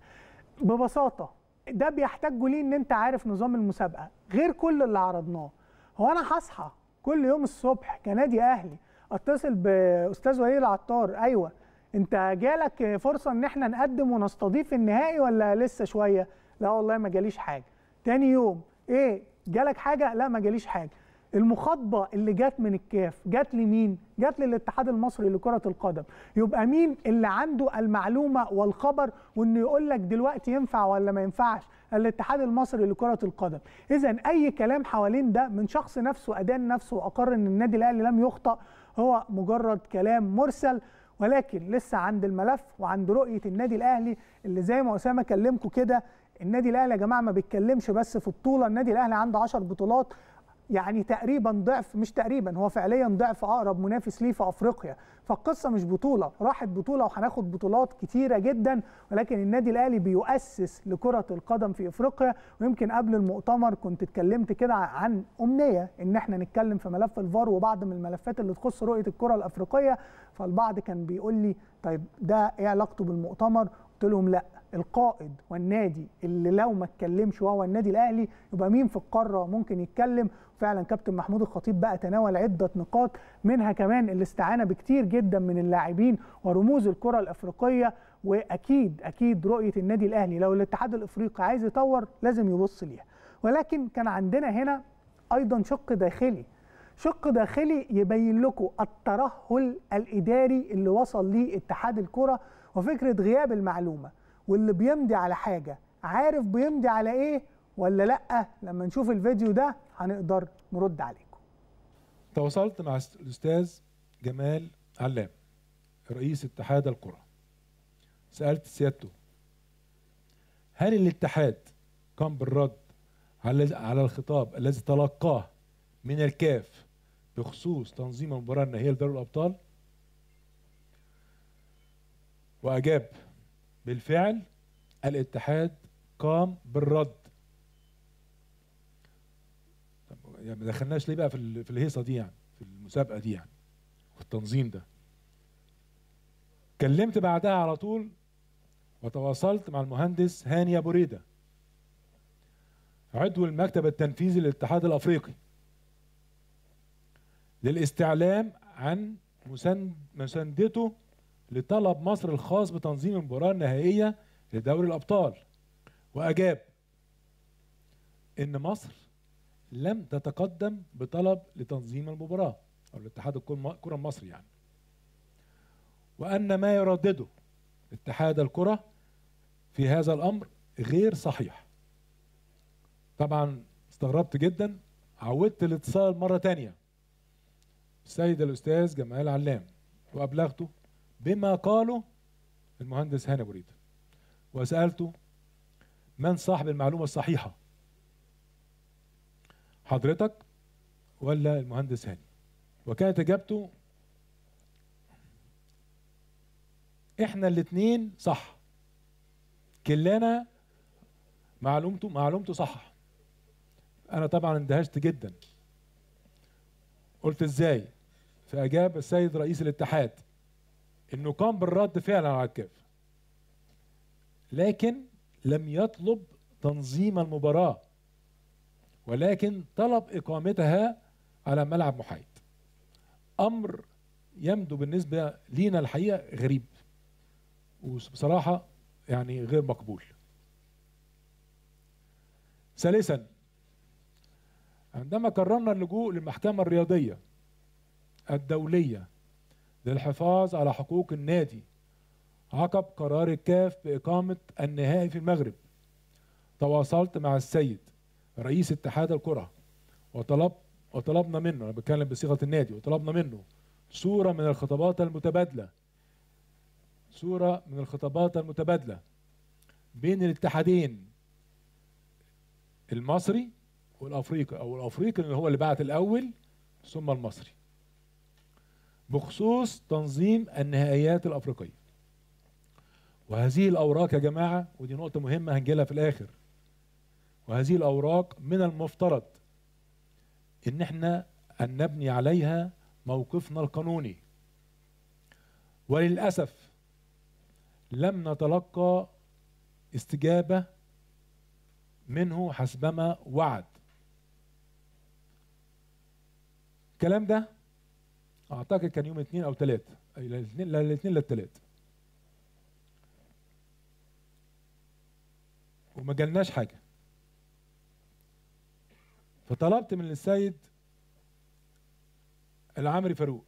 ببساطه ده بيحتاجوا ليه ان انت عارف نظام المسابقه غير كل اللي عرضناه هو انا هصحى كل يوم الصبح كنادي اهلي اتصل باستاذ وليد العطار ايوه انت جالك فرصه ان احنا نقدم ونستضيف النهائي ولا لسه شويه لا والله ما جاليش حاجه تاني يوم ايه جالك حاجه لا ما جاليش حاجه المخاطبه اللي جت من الكاف جت لمين جت للاتحاد المصري لكره القدم يبقى مين اللي عنده المعلومه والخبر وانه يقول لك دلوقتي ينفع ولا ما ينفعش الاتحاد المصري لكره القدم اذا اي كلام حوالين ده من شخص نفسه ادان نفسه واقر ان النادي الاهلي لم يخطئ هو مجرد كلام مرسل ولكن لسه عند الملف وعند رؤيه النادي الاهلي اللي زي ما اسامه كلمكم كده النادي الاهلي يا جماعه ما بيتكلمش بس في بطوله النادي الاهلي عنده 10 بطولات يعني تقريبا ضعف مش تقريبا هو فعليا ضعف اقرب منافس ليه في افريقيا فالقصه مش بطوله راحت بطوله وهناخد بطولات كتيره جدا ولكن النادي الاهلي بيؤسس لكره القدم في افريقيا ويمكن قبل المؤتمر كنت اتكلمت كده عن امنيه ان احنا نتكلم في ملف الفار وبعض من الملفات اللي تخص رؤيه الكره الافريقيه فالبعض كان بيقول لي طيب ده ايه علاقته بالمؤتمر قلت لهم لا القائد والنادي اللي لو ما اتكلمش وهو النادي الاهلي يبقى مين في القاره ممكن يتكلم فعلا كابتن محمود الخطيب بقى تناول عده نقاط منها كمان الاستعانه بكتير جدا من اللاعبين ورموز الكره الافريقيه واكيد اكيد رؤيه النادي الاهلي لو الاتحاد الافريقي عايز يطور لازم يبص ليها ولكن كان عندنا هنا ايضا شق داخلي شق داخلي يبين لكم الترهل الاداري اللي وصل ليه اتحاد الكره وفكره غياب المعلومه واللي بيمضي على حاجه عارف بيمضي على ايه ولا لا لما نشوف الفيديو ده هنقدر نرد عليكم تواصلت مع الاستاذ جمال علام رئيس اتحاد القرى سالت سيادته هل الاتحاد قام بالرد على على الخطاب الذي تلقاه من الكاف بخصوص تنظيم المباراه النهائيه لدوري الابطال واجاب بالفعل الاتحاد قام بالرد يعني ما دخلناش ليه بقى في في الهيصه دي يعني في المسابقه دي يعني والتنظيم ده كلمت بعدها على طول وتواصلت مع المهندس هاني ابو ريده عضو المكتب التنفيذي للاتحاد الافريقي للاستعلام عن مساندته لطلب مصر الخاص بتنظيم المباراة النهائية لدوري الأبطال وأجاب إن مصر لم تتقدم بطلب لتنظيم المباراة أو الاتحاد الكرة المصري يعني وأن ما يردده اتحاد الكرة في هذا الأمر غير صحيح طبعا استغربت جدا عودت الاتصال مرة تانية السيد الأستاذ جمال علام وأبلغته بما قاله المهندس هاني بريد وسألته من صاحب المعلومة الصحيحة حضرتك ولا المهندس هاني وكانت إجابته احنا الاثنين صح كلنا معلومته معلومته صح انا طبعا اندهشت جدا قلت ازاي فاجاب السيد رئيس الاتحاد انه قام بالرد فعلا على الكاف لكن لم يطلب تنظيم المباراة ولكن طلب إقامتها على ملعب محايد أمر يبدو بالنسبة لينا الحقيقة غريب وبصراحة يعني غير مقبول ثالثا عندما قررنا اللجوء للمحكمة الرياضية الدولية للحفاظ على حقوق النادي عقب قرار الكاف بإقامة النهائي في المغرب تواصلت مع السيد رئيس اتحاد الكرة وطلب وطلبنا منه أنا بتكلم بصيغة النادي وطلبنا منه صورة من الخطابات المتبادلة صورة من الخطابات المتبادلة بين الاتحادين المصري والافريقي او الافريقي اللي هو اللي بعت الاول ثم المصري بخصوص تنظيم النهائيات الافريقيه وهذه الاوراق يا جماعه ودي نقطه مهمه هنجيلها في الاخر وهذه الاوراق من المفترض ان احنا ان نبني عليها موقفنا القانوني وللاسف لم نتلقى استجابه منه حسبما وعد الكلام ده اعتقد كان يوم الاثنين او ثلاث الاثنين الاثنين للثلاث وما جالناش حاجه فطلبت من السيد العمري فاروق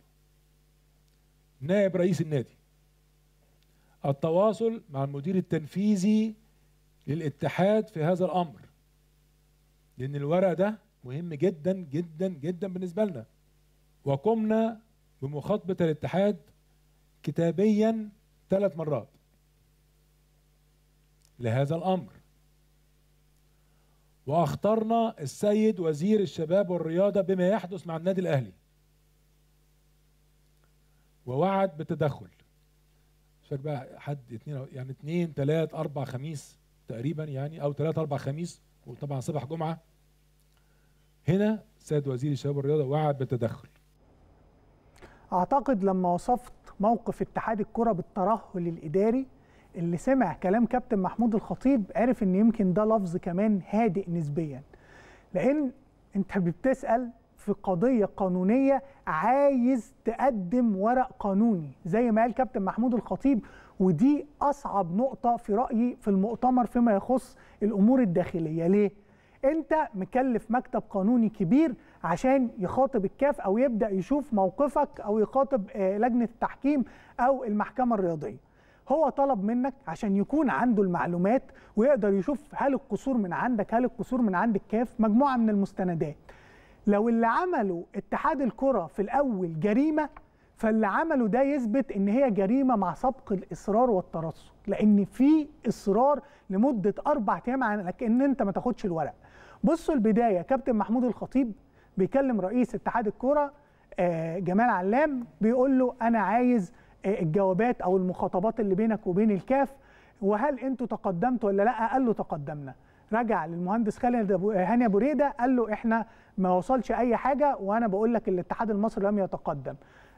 نائب رئيس النادي التواصل مع المدير التنفيذي للاتحاد في هذا الامر لان الورق ده مهم جدا جدا جدا بالنسبه لنا وقمنا بمخاطبة الاتحاد كتابيا ثلاث مرات لهذا الأمر واخترنا السيد وزير الشباب والرياضة بما يحدث مع النادي الأهلي ووعد بالتدخل فاكر بقى حد اثنين يعني اثنين ثلاث أربع خميس تقريبا يعني أو ثلاث أربع خميس وطبعا صبح جمعة هنا سيد وزير الشباب والرياضة وعد بالتدخل اعتقد لما وصفت موقف اتحاد الكره بالترهل الاداري اللي سمع كلام كابتن محمود الخطيب عرف ان يمكن ده لفظ كمان هادئ نسبيا لان انت بتسال في قضيه قانونيه عايز تقدم ورق قانوني زي ما قال كابتن محمود الخطيب ودي اصعب نقطه في رايي في المؤتمر فيما يخص الامور الداخليه ليه انت مكلف مكتب قانوني كبير عشان يخاطب الكاف او يبدا يشوف موقفك او يخاطب آه، لجنه التحكيم او المحكمه الرياضيه هو طلب منك عشان يكون عنده المعلومات ويقدر يشوف هل القصور من عندك هل القصور من عند الكاف مجموعه من المستندات لو اللي عمله اتحاد الكره في الاول جريمه فاللي عمله ده يثبت ان هي جريمه مع سبق الاصرار والترصد لان في اصرار لمده اربع ايام على ان انت ما تاخدش الورق بصوا البدايه كابتن محمود الخطيب بيكلم رئيس اتحاد الكوره آه، جمال علام بيقول له انا عايز آه، الجوابات او المخاطبات اللي بينك وبين الكاف وهل انتوا تقدمتوا ولا لا قال له تقدمنا رجع للمهندس خالد هاني ابو ريده قال له احنا ما وصلش اي حاجه وانا بقول لك الاتحاد المصري لم يتقدم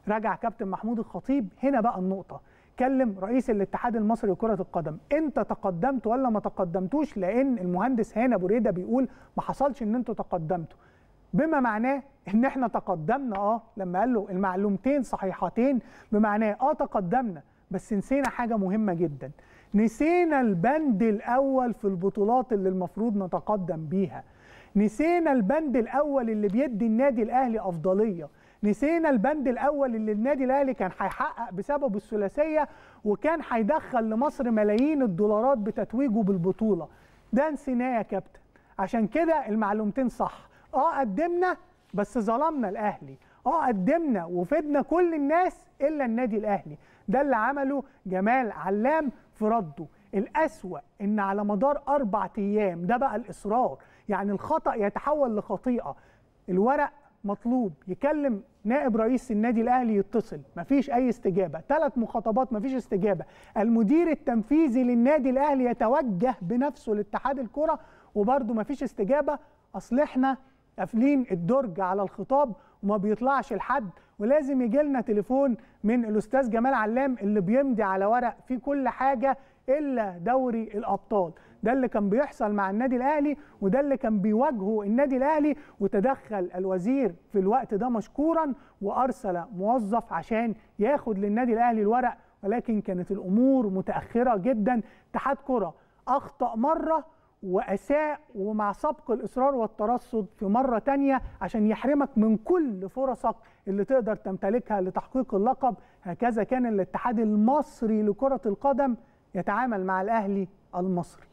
رجع كابتن محمود الخطيب هنا بقى النقطه كلم رئيس الاتحاد المصري لكره القدم انت تقدمت ولا ما تقدمتوش لان المهندس هاني ابو ريده بيقول ما حصلش ان انتوا تقدمتوا بما معناه ان احنا تقدمنا اه لما قال له المعلومتين صحيحتين بمعناه اه تقدمنا بس نسينا حاجه مهمه جدا نسينا البند الاول في البطولات اللي المفروض نتقدم بيها نسينا البند الاول اللي بيدي النادي الاهلي افضليه نسينا البند الاول اللي النادي الاهلي كان هيحقق بسبب الثلاثيه وكان هيدخل لمصر ملايين الدولارات بتتويجه بالبطوله ده نسيناه يا كابتن عشان كده المعلومتين صح اه قدمنا بس ظلمنا الاهلي اه قدمنا وفدنا كل الناس الا النادي الاهلي ده اللي عمله جمال علام في رده الأسوأ إن على مدار أربع أيام ده بقى الإصرار يعني الخطأ يتحول لخطيئة الورق مطلوب يكلم نائب رئيس النادي الأهلي يتصل مفيش أي استجابة ثلاث مخاطبات مفيش استجابة المدير التنفيذي للنادي الأهلي يتوجه بنفسه لاتحاد الكرة وبرضه مفيش استجابة أصل إحنا قافلين الدرج على الخطاب وما بيطلعش لحد ولازم يجي لنا تليفون من الاستاذ جمال علام اللي بيمضي على ورق في كل حاجه الا دوري الابطال ده اللي كان بيحصل مع النادي الاهلي وده اللي كان بيواجهه النادي الاهلي وتدخل الوزير في الوقت ده مشكورا وارسل موظف عشان ياخد للنادي الاهلي الورق ولكن كانت الامور متاخره جدا اتحاد كره اخطا مره وأساء ومع سبق الإصرار والترصد في مرة تانية عشان يحرمك من كل فرصك اللي تقدر تمتلكها لتحقيق اللقب هكذا كان الاتحاد المصري لكرة القدم يتعامل مع الأهلي المصري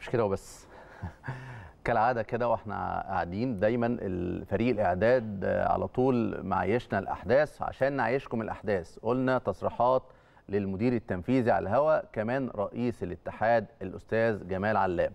مش كده وبس [LAUGHS] كالعاده كده واحنا قاعدين دايما الفريق الاعداد على طول معيشنا الاحداث عشان نعيشكم الاحداث قلنا تصريحات للمدير التنفيذي على الهواء كمان رئيس الاتحاد الأستاذ جمال علام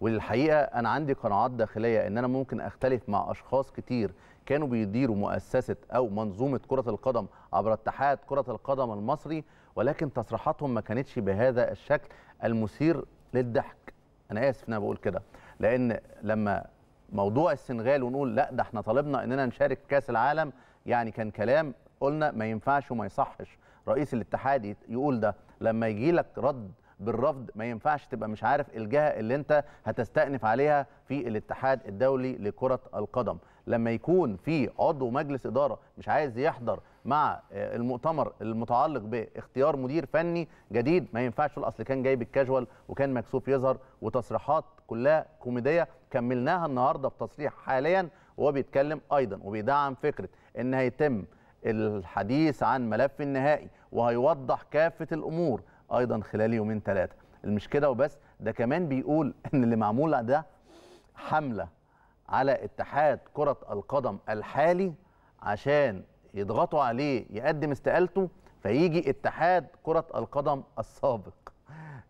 والحقيقة أنا عندي قناعات داخلية أن أنا ممكن أختلف مع أشخاص كتير كانوا بيديروا مؤسسة أو منظومة كرة القدم عبر اتحاد كرة القدم المصري ولكن تصريحاتهم ما كانتش بهذا الشكل المثير للضحك أنا آسف أنا بقول كده لأن لما موضوع السنغال ونقول لا ده احنا طالبنا اننا نشارك كاس العالم يعني كان كلام قلنا ما ينفعش وما يصحش رئيس الاتحاد يقول ده لما يجي لك رد بالرفض ما ينفعش تبقى مش عارف الجهه اللي انت هتستأنف عليها في الاتحاد الدولي لكره القدم لما يكون في عضو مجلس اداره مش عايز يحضر مع آه، المؤتمر المتعلق باختيار مدير فني جديد ما ينفعش الاصل كان جايب الكاجوال وكان مكسوف يظهر وتصريحات كلها كوميديه كملناها النهارده في تصريح حاليا وهو بيتكلم ايضا وبيدعم فكره ان هيتم الحديث عن ملف النهائي وهيوضح كافه الامور ايضا خلال يومين ثلاثه مش كده وبس ده كمان بيقول [LAUGHS] ان اللي معمول ده حمله على اتحاد كره القدم الحالي عشان يضغطوا عليه يقدم استقالته فيجي اتحاد كره القدم السابق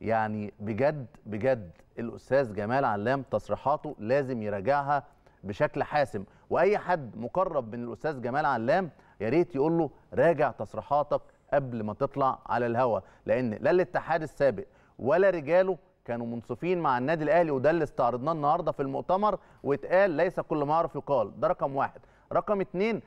يعني بجد بجد الاستاذ جمال علام تصريحاته لازم يراجعها بشكل حاسم واي حد مقرب من الاستاذ جمال علام يا ريت يقول له راجع تصريحاتك قبل ما تطلع على الهواء لان لا الاتحاد السابق ولا رجاله كانوا منصفين مع النادي الاهلي وده اللي استعرضناه النهارده في المؤتمر واتقال ليس كل ما يعرف يقال ده رقم واحد رقم اتنين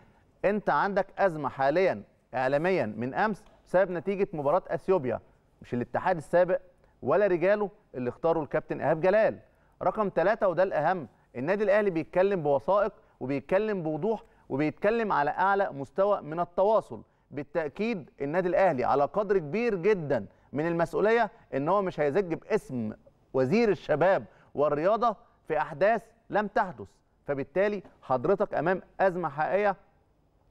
انت عندك ازمه حاليا اعلاميا من امس بسبب نتيجه مباراه اثيوبيا مش الاتحاد السابق ولا رجاله اللي اختاروا الكابتن ايهاب جلال رقم ثلاثة وده الاهم النادي الاهلي بيتكلم بوثائق وبيتكلم بوضوح وبيتكلم على اعلى مستوى من التواصل بالتاكيد النادي الاهلي على قدر كبير جدا من المسؤوليه ان هو مش هيزج باسم وزير الشباب والرياضه في احداث لم تحدث فبالتالي حضرتك امام ازمه حقيقيه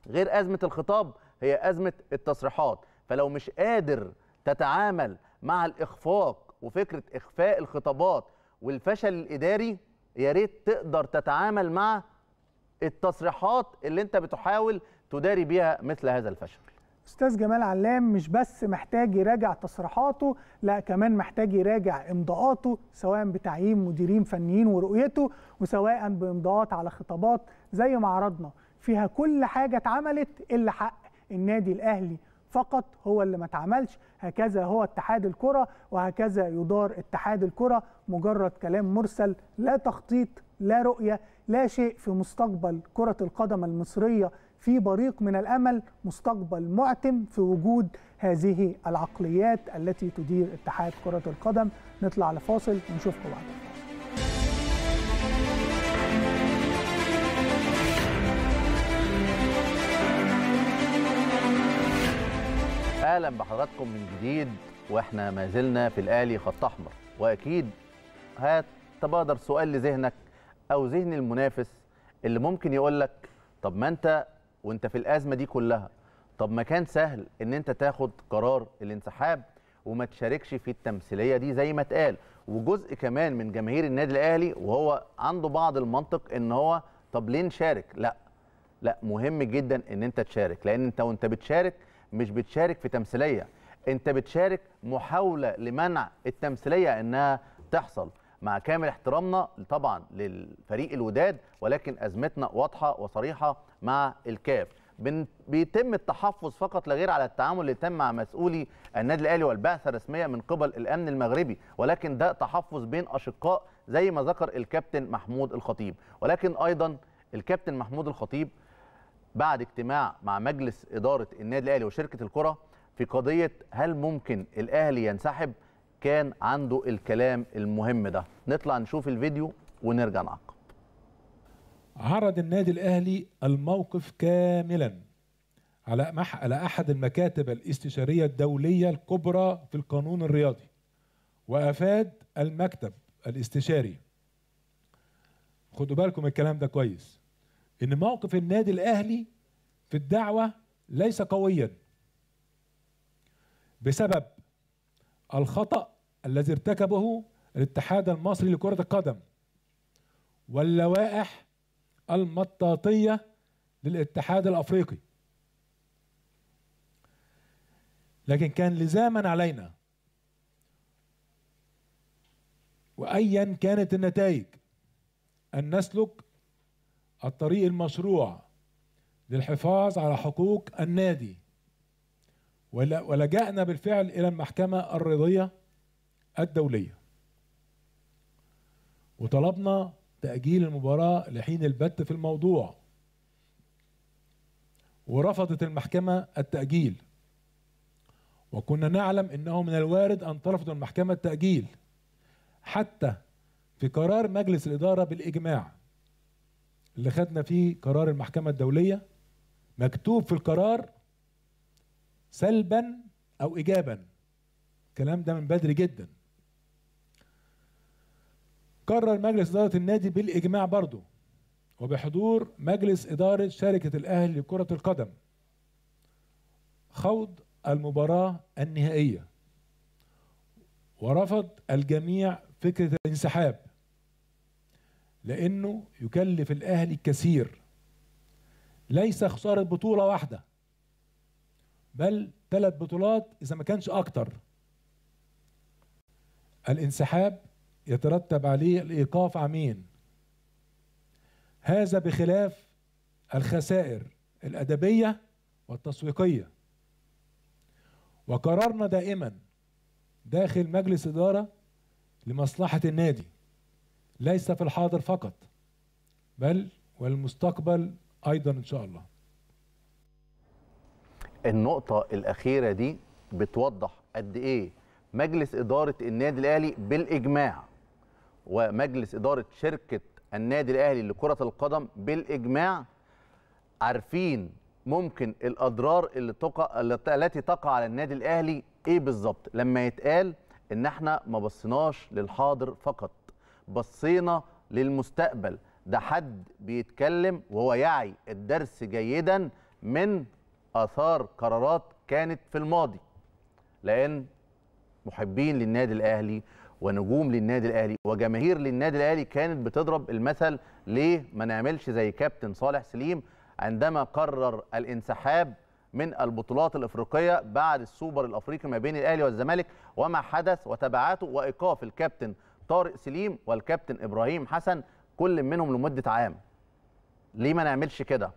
غير ازمه الخطاب هي ازمه التصريحات فلو مش قادر تتعامل مع الاخفاق وفكره اخفاء الخطابات والفشل الاداري يا ريت تقدر تتعامل مع التصريحات اللي انت بتحاول تداري بيها مثل هذا الفشل استاذ جمال علام مش بس محتاج يراجع تصريحاته لا كمان محتاج يراجع امضاءاته سواء بتعيين مديرين فنيين ورؤيته وسواء بامضاءات على خطابات زي ما عرضنا فيها كل حاجه اتعملت الا حق النادي الاهلي فقط هو اللي ما اتعملش هكذا هو اتحاد الكرة وهكذا يدار اتحاد الكرة مجرد كلام مرسل لا تخطيط لا رؤية لا شيء في مستقبل كرة القدم المصرية في بريق من الأمل مستقبل معتم في وجود هذه العقليات التي تدير اتحاد كرة القدم نطلع لفاصل ونشوفكم بعدين اهلا بحضراتكم من جديد واحنا ما زلنا في الاهلي خط احمر واكيد هتبادر سؤال لذهنك او ذهن المنافس اللي ممكن يقول لك طب ما انت وانت في الازمه دي كلها طب ما كان سهل ان انت تاخد قرار الانسحاب وما تشاركش في التمثيليه دي زي ما اتقال وجزء كمان من جماهير النادي الاهلي وهو عنده بعض المنطق ان هو طب ليه نشارك لا لا مهم جدا ان انت تشارك لان انت وانت بتشارك مش بتشارك في تمثيليه انت بتشارك محاوله لمنع التمثيليه انها تحصل مع كامل احترامنا طبعا للفريق الوداد ولكن ازمتنا واضحه وصريحه مع الكاف بيتم التحفظ فقط لا غير على التعامل اللي تم مع مسؤولي النادي الاهلي والبعثه الرسميه من قبل الامن المغربي ولكن ده تحفظ بين اشقاء زي ما ذكر الكابتن محمود الخطيب ولكن ايضا الكابتن محمود الخطيب بعد اجتماع مع مجلس إدارة النادي الأهلي وشركة الكرة في قضية هل ممكن الأهلي ينسحب كان عنده الكلام المهم ده نطلع نشوف الفيديو ونرجع نعقب عرض النادي الأهلي الموقف كاملا على على أحد المكاتب الاستشارية الدولية الكبرى في القانون الرياضي وأفاد المكتب الاستشاري خدوا بالكم الكلام ده كويس ان موقف النادي الاهلي في الدعوه ليس قويا بسبب الخطا الذي ارتكبه الاتحاد المصري لكره القدم واللوائح المطاطيه للاتحاد الافريقي لكن كان لزاما علينا وايا كانت النتائج ان نسلك الطريق المشروع للحفاظ على حقوق النادي ولجأنا بالفعل إلى المحكمة الرضية الدولية وطلبنا تأجيل المباراة لحين البت في الموضوع ورفضت المحكمة التأجيل وكنا نعلم أنه من الوارد أن ترفض المحكمة التأجيل حتى في قرار مجلس الإدارة بالإجماع اللي خدنا فيه قرار المحكمة الدولية مكتوب في القرار سلبا أو إيجابا الكلام ده من بدري جدا قرر مجلس إدارة النادي بالإجماع برضه وبحضور مجلس إدارة شركة الأهلي لكرة القدم خوض المباراة النهائية ورفض الجميع فكرة الانسحاب لأنه يكلف الأهلي الكثير ليس خسارة بطولة واحدة بل ثلاث بطولات إذا ما كانش أكتر الانسحاب يترتب عليه الإيقاف عامين هذا بخلاف الخسائر الأدبية والتسويقية وقررنا دائما داخل مجلس إدارة لمصلحة النادي ليس في الحاضر فقط بل والمستقبل ايضا ان شاء الله النقطه الاخيره دي بتوضح قد ايه مجلس اداره النادي الاهلي بالاجماع ومجلس اداره شركه النادي الاهلي لكره القدم بالاجماع عارفين ممكن الاضرار اللي تقع التي تقع على النادي الاهلي ايه بالظبط لما يتقال ان احنا ما بصيناش للحاضر فقط بصينا للمستقبل ده حد بيتكلم وهو يعي الدرس جيدا من اثار قرارات كانت في الماضي لان محبين للنادي الاهلي ونجوم للنادي الاهلي وجماهير للنادي الاهلي كانت بتضرب المثل ليه ما نعملش زي كابتن صالح سليم عندما قرر الانسحاب من البطولات الافريقيه بعد السوبر الافريقي ما بين الاهلي والزمالك وما حدث وتبعاته وايقاف الكابتن طارق سليم والكابتن ابراهيم حسن كل منهم لمده عام ليه ما نعملش كده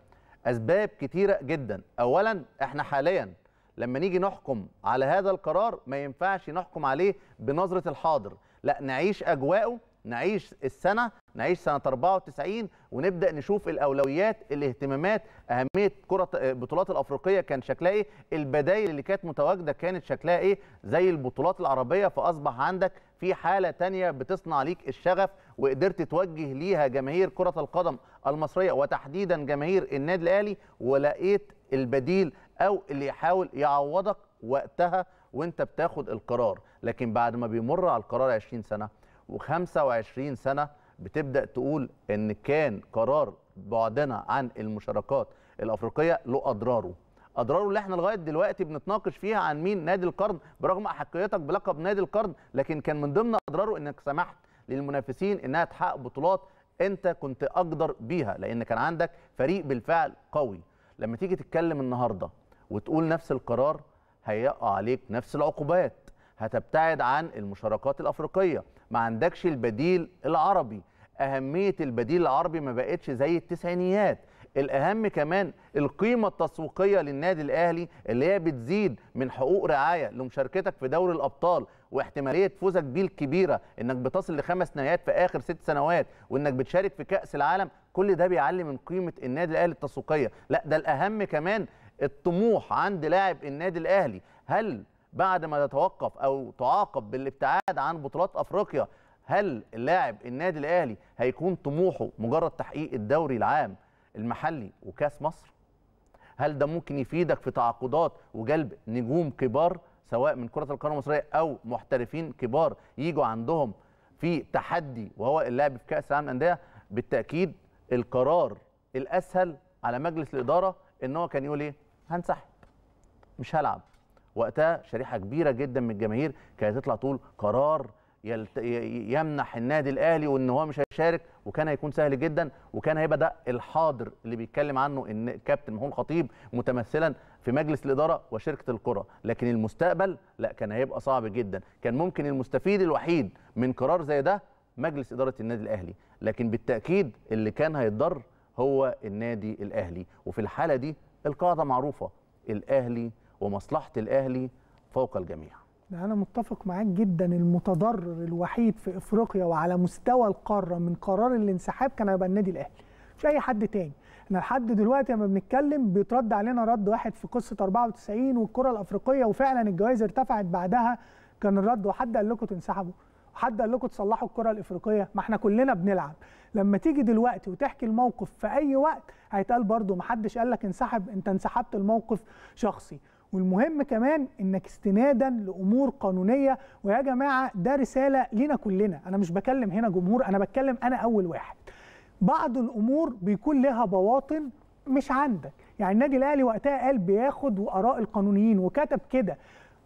اسباب كتيره جدا اولا احنا حاليا لما نيجي نحكم على هذا القرار ما ينفعش نحكم عليه بنظره الحاضر لا نعيش اجواءه نعيش السنه نعيش سنه 94 ونبدا نشوف الاولويات الاهتمامات اهميه كره البطولات الافريقيه كان شكلها ايه البدائل اللي كانت متواجده كانت شكلها ايه زي البطولات العربيه فاصبح عندك في حاله تانية بتصنع ليك الشغف وقدرت توجه ليها جماهير كره القدم المصريه وتحديدا جماهير النادي الاهلي ولقيت البديل او اللي يحاول يعوضك وقتها وانت بتاخد القرار لكن بعد ما بيمر على القرار 20 سنه و25 سنه بتبدا تقول ان كان قرار بعدنا عن المشاركات الافريقيه له اضراره اضراره اللي احنا لغايه دلوقتي بنتناقش فيها عن مين نادي القرن برغم احقيتك بلقب نادي القرن لكن كان من ضمن اضراره انك سمحت للمنافسين انها تحقق بطولات انت كنت اقدر بيها لان كان عندك فريق بالفعل قوي لما تيجي تتكلم النهارده وتقول نفس القرار هيقع عليك نفس العقوبات هتبتعد عن المشاركات الافريقيه ما عندكش البديل العربي اهميه البديل العربي ما بقتش زي التسعينيات الاهم كمان القيمه التسويقيه للنادي الاهلي اللي هي بتزيد من حقوق رعايه لمشاركتك في دوري الابطال واحتماليه فوزك بيه الكبيره انك بتصل لخمس نهايات في اخر ست سنوات وانك بتشارك في كاس العالم كل ده بيعلي من قيمه النادي الاهلي التسويقيه لا ده الاهم كمان الطموح عند لاعب النادي الاهلي هل بعد ما تتوقف او تعاقب بالابتعاد عن بطولات افريقيا هل اللاعب النادي الاهلي هيكون طموحه مجرد تحقيق الدوري العام المحلي وكاس مصر هل ده ممكن يفيدك في تعاقدات وجلب نجوم كبار سواء من كره القدم المصريه او محترفين كبار يجوا عندهم في تحدي وهو اللعب في كاس العالم للانديه بالتاكيد القرار الاسهل على مجلس الاداره ان هو كان يقول ايه هنسحب مش هلعب وقتها شريحه كبيره جدا من الجماهير كانت تطلع تقول قرار يلت... يمنح النادي الاهلي وان هو مش هيشارك وكان هيكون سهل جدا وكان هيبقى ده الحاضر اللي بيتكلم عنه ان كابتن مهون خطيب متمثلا في مجلس الاداره وشركه الكره لكن المستقبل لا كان هيبقى صعب جدا كان ممكن المستفيد الوحيد من قرار زي ده مجلس اداره النادي الاهلي لكن بالتاكيد اللي كان هيتضر هو النادي الاهلي وفي الحاله دي القاعده معروفه الاهلي ومصلحه الاهلي فوق الجميع أنا متفق معاك جدا المتضرر الوحيد في إفريقيا وعلى مستوى القارة من قرار الانسحاب كان هيبقى النادي الأهلي مش أي حد تاني احنا لحد دلوقتي لما بنتكلم بيترد علينا رد واحد في قصة 94 والكرة الأفريقية وفعلا الجوائز ارتفعت بعدها كان الرد وحد قال لكم تنسحبوا وحد قال لكم تصلحوا الكرة الأفريقية ما احنا كلنا بنلعب لما تيجي دلوقتي وتحكي الموقف في أي وقت هيتقال برضه ما حدش قال لك انسحب انت انسحبت الموقف شخصي والمهم كمان انك استنادا لامور قانونيه ويا جماعه ده رساله لينا كلنا انا مش بكلم هنا جمهور انا بتكلم انا اول واحد بعض الامور بيكون لها بواطن مش عندك يعني النادي الاهلي وقتها قال بياخد واراء القانونيين وكتب كده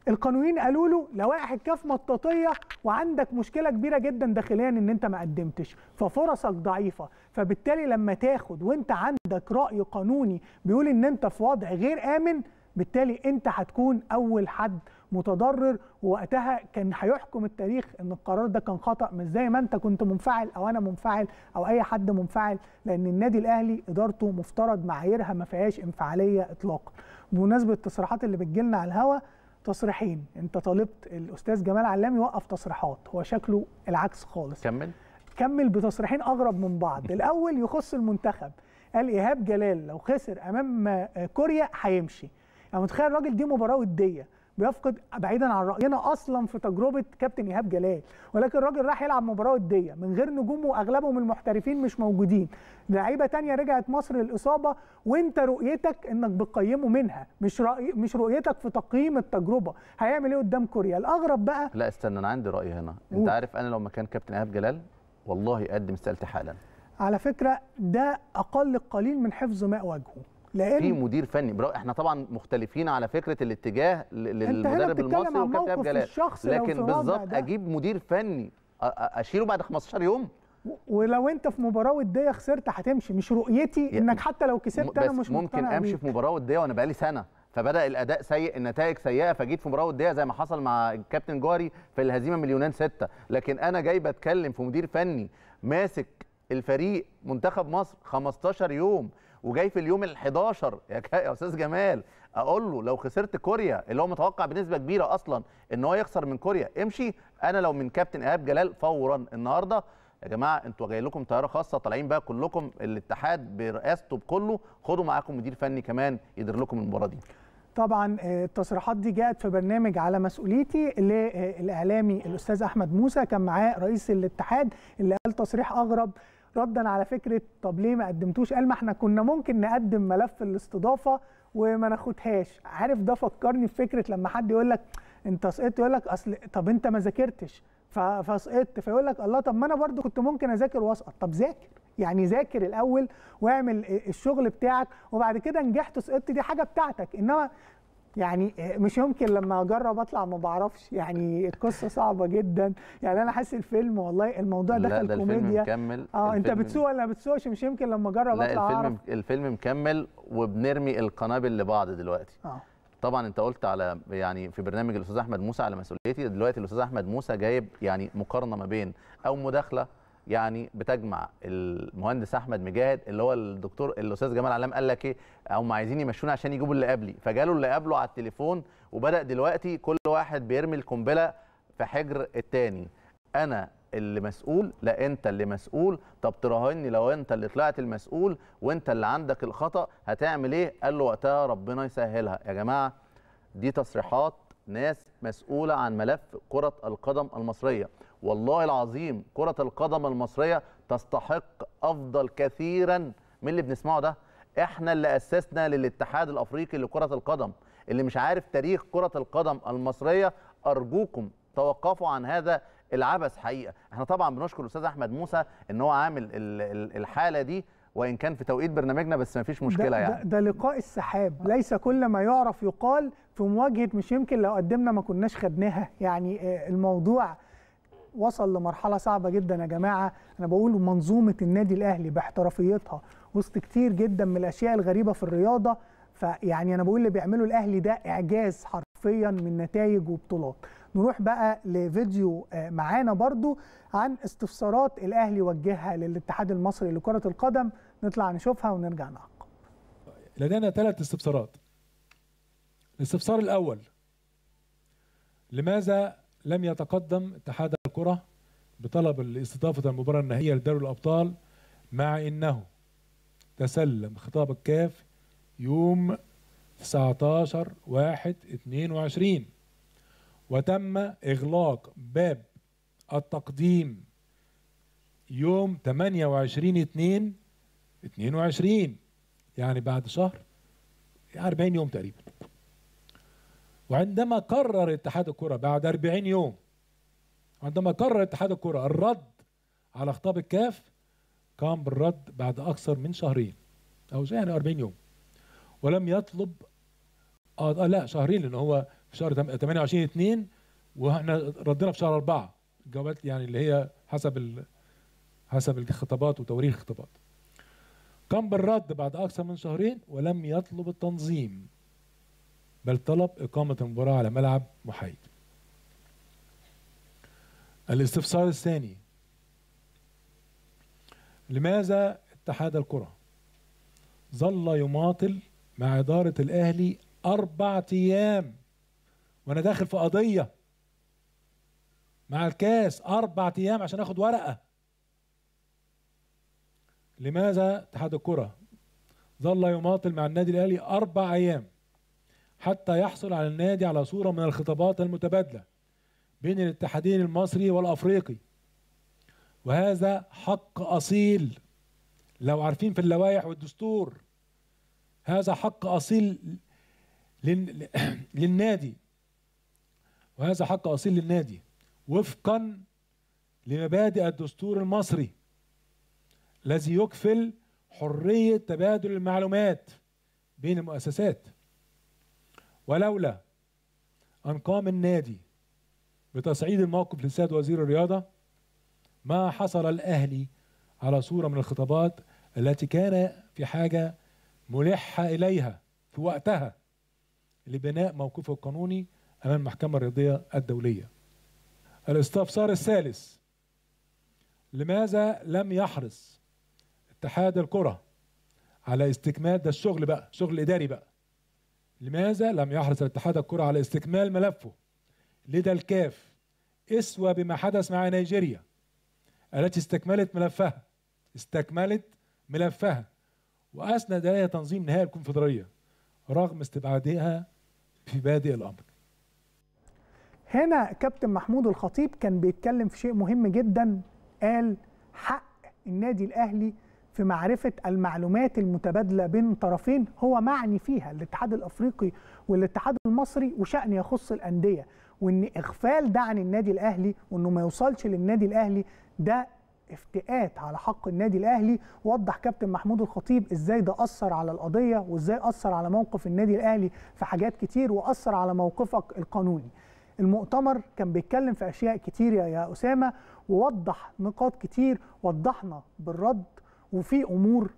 القانونيين قالوا له لوائح الكاف مطاطيه وعندك مشكله كبيره جدا داخليا ان انت ما قدمتش ففرصك ضعيفه فبالتالي لما تاخد وانت عندك راي قانوني بيقول ان انت في وضع غير امن بالتالي انت هتكون اول حد متضرر ووقتها كان هيحكم التاريخ ان القرار ده كان خطا مش زي ما انت كنت منفعل او انا منفعل او اي حد منفعل لان النادي الاهلي ادارته مفترض معاييرها ما فيهاش انفعاليه اطلاقا بمناسبه التصريحات اللي لنا على الهوا تصريحين انت طالبت الاستاذ جمال علام يوقف تصريحات هو شكله العكس خالص كمل كمل بتصريحين اغرب من بعض [LAUGHS] الاول يخص المنتخب قال ايهاب جلال لو خسر امام كوريا هيمشي يعني متخيل الراجل دي مباراه وديه بيفقد بعيدا عن راينا اصلا في تجربه كابتن ايهاب جلال ولكن الراجل راح يلعب مباراه وديه من غير نجومه واغلبهم المحترفين مش موجودين لعيبه تانية رجعت مصر للاصابه وانت رؤيتك انك بتقيمه منها مش رأي مش رؤيتك في تقييم التجربه هيعمل ايه قدام كوريا الاغرب بقى لا استنى انا عندي راي هنا و... انت عارف انا لو مكان كابتن ايهاب جلال والله اقدم استقالتي حالا على فكره ده اقل قليل من حفظ ماء وجهه لان في مدير فني احنا طبعا مختلفين على فكره الاتجاه للمدرب المصري وكابتن جلال لكن بالظبط اجيب مدير فني اشيله بعد 15 يوم ولو انت في مباراه وديه خسرت هتمشي مش رؤيتي انك حتى لو كسبت انا مش ممكن امشي في مباراه وديه وانا بقالي سنه فبدا الاداء سيء النتائج سيئه فجيت في مباراه وديه زي ما حصل مع الكابتن جوهري في الهزيمه مليونين سته لكن انا جاي بتكلم في مدير فني ماسك الفريق منتخب مصر 15 يوم وجاي في اليوم ال11 يا استاذ جمال اقول له لو خسرت كوريا اللي هو متوقع بنسبه كبيره اصلا ان هو يخسر من كوريا امشي انا لو من كابتن ايهاب جلال فورا النهارده يا جماعه انتوا جاي لكم طياره خاصه طالعين بقى كلكم الاتحاد برئاسته بكله خدوا معاكم مدير فني كمان يدير لكم المباراه دي طبعا آه، التصريحات دي جاءت في برنامج على مسؤوليتي للاعلامي آه، الاستاذ احمد موسى كان معاه رئيس الاتحاد اللي قال تصريح اغرب ردا على فكره طب ليه ما قدمتوش قال ما احنا كنا ممكن نقدم ملف الاستضافه وما ناخدهاش عارف ده فكرني بفكره لما حد يقول لك انت سقطت يقول لك اصل طب انت ما ذاكرتش فسقطت فيقول لك الله طب ما انا برضو كنت ممكن اذاكر واسقط طب ذاكر يعني ذاكر الاول واعمل الشغل بتاعك وبعد كده نجحت سقطت دي حاجه بتاعتك انما يعني آه، مش يمكن لما اجرب اطلع ما بعرفش يعني القصه صعبه جدا يعني انا حاسس الفيلم والله الموضوع دخل لا ده كوميديا مكمل اه انت بتسوق ولا ما بتسوقش مش يمكن لما اجرب اطلع لا الفيلم أعرف. الفيلم مكمل وبنرمي القنابل لبعض دلوقتي آه. طبعا انت قلت على يعني في برنامج الاستاذ احمد موسى على مسؤوليتي دلوقتي الاستاذ احمد موسى جايب يعني مقارنه ما بين او مداخله يعني بتجمع المهندس احمد مجاهد اللي هو الدكتور الاستاذ جمال علام قال لك ايه هم عايزين يمشوني عشان يجيبوا اللي قبلي فجاله اللي قبله على التليفون وبدا دلوقتي كل واحد بيرمي القنبله في حجر التاني انا اللي مسؤول لا انت اللي مسؤول طب تراهني لو انت اللي طلعت المسؤول وانت اللي عندك الخطا هتعمل ايه قال له وقتها ربنا يسهلها يا جماعه دي تصريحات ناس مسؤوله عن ملف كره القدم المصريه والله العظيم كرة القدم المصرية تستحق أفضل كثيرا من اللي بنسمعه ده احنا اللي أسسنا للاتحاد الأفريقي لكرة القدم اللي مش عارف تاريخ كرة القدم المصرية أرجوكم توقفوا عن هذا العبث حقيقة احنا طبعا بنشكر الأستاذ أحمد موسى ان هو عامل الحالة دي وان كان في توقيت برنامجنا بس ما فيش مشكله ده يعني ده, ده لقاء السحاب ليس كل ما يعرف يقال في مواجهه مش يمكن لو قدمنا ما كناش خدناها يعني آه، الموضوع وصل لمرحله صعبه جدا يا جماعه انا بقول منظومه النادي الاهلي باحترافيتها وسط كتير جدا من الاشياء الغريبه في الرياضه فيعني انا بقول اللي بيعمله الاهلي ده اعجاز حرفيا من نتائج وبطولات نروح بقى لفيديو آه، معانا برضو عن استفسارات الاهلي وجهها للاتحاد المصري لكره القدم نطلع نشوفها ونرجع نعقب لدينا ثلاث استفسارات الاستفسار الاول لماذا لم يتقدم اتحاد الكرة بطلب استضافة المباراة النهائية لدوري الأبطال مع أنه تسلم خطاب الكاف يوم 19 1 22 وتم إغلاق باب التقديم يوم 28 2 22 يعني بعد شهر 40 يعني يوم تقريبا وعندما قرر اتحاد الكرة بعد 40 يوم عندما قرر اتحاد الكرة الرد على خطاب الكاف قام بالرد بعد أكثر من شهرين أو يعني 40 يوم ولم يطلب آه, لا شهرين لأن هو في شهر 28 2 واحنا ردنا في شهر 4 جوابات يعني اللي هي حسب ال... حسب الخطابات وتواريخ الخطابات قام بالرد بعد أكثر من شهرين ولم يطلب التنظيم بل طلب إقامة المباراة على ملعب محايد الاستفسار الثاني لماذا اتحاد الكرة ظل يماطل مع إدارة الأهلي أربع أيام وأنا داخل في قضية مع الكاس أربع أيام عشان آخد ورقة لماذا اتحاد الكرة ظل يماطل مع النادي الأهلي أربع أيام حتى يحصل على النادي على صورة من الخطابات المتبادلة بين الاتحادين المصري والافريقي وهذا حق اصيل لو عارفين في اللوائح والدستور هذا حق اصيل للنادي وهذا حق اصيل للنادي وفقا لمبادئ الدستور المصري الذي يكفل حريه تبادل المعلومات بين المؤسسات ولولا ان قام النادي بتصعيد الموقف للسيد وزير الرياضة ما حصل الأهلي على صورة من الخطابات التي كان في حاجة ملحة إليها في وقتها لبناء موقفه القانوني أمام المحكمة الرياضية الدولية الاستفسار الثالث لماذا لم يحرص اتحاد الكرة على استكمال ده الشغل بقى شغل إداري بقى لماذا لم يحرص اتحاد الكرة على استكمال ملفه لدى الكاف اسوى بما حدث مع نيجيريا التي استكملت ملفها استكملت ملفها واسند اليها تنظيم نهائي الكونفدراليه رغم استبعادها في بادئ الامر هنا كابتن محمود الخطيب كان بيتكلم في شيء مهم جدا قال حق النادي الاهلي في معرفة المعلومات المتبادلة بين طرفين هو معني فيها الاتحاد الأفريقي والاتحاد المصري وشأن يخص الأندية وان اغفال ده عن النادي الاهلي وانه ما يوصلش للنادي الاهلي ده افتئات على حق النادي الاهلي وضح كابتن محمود الخطيب ازاي ده اثر على القضيه وازاي اثر على موقف النادي الاهلي في حاجات كتير واثر على موقفك القانوني المؤتمر كان بيتكلم في اشياء كتير يا اسامه ووضح نقاط كتير وضحنا بالرد وفي امور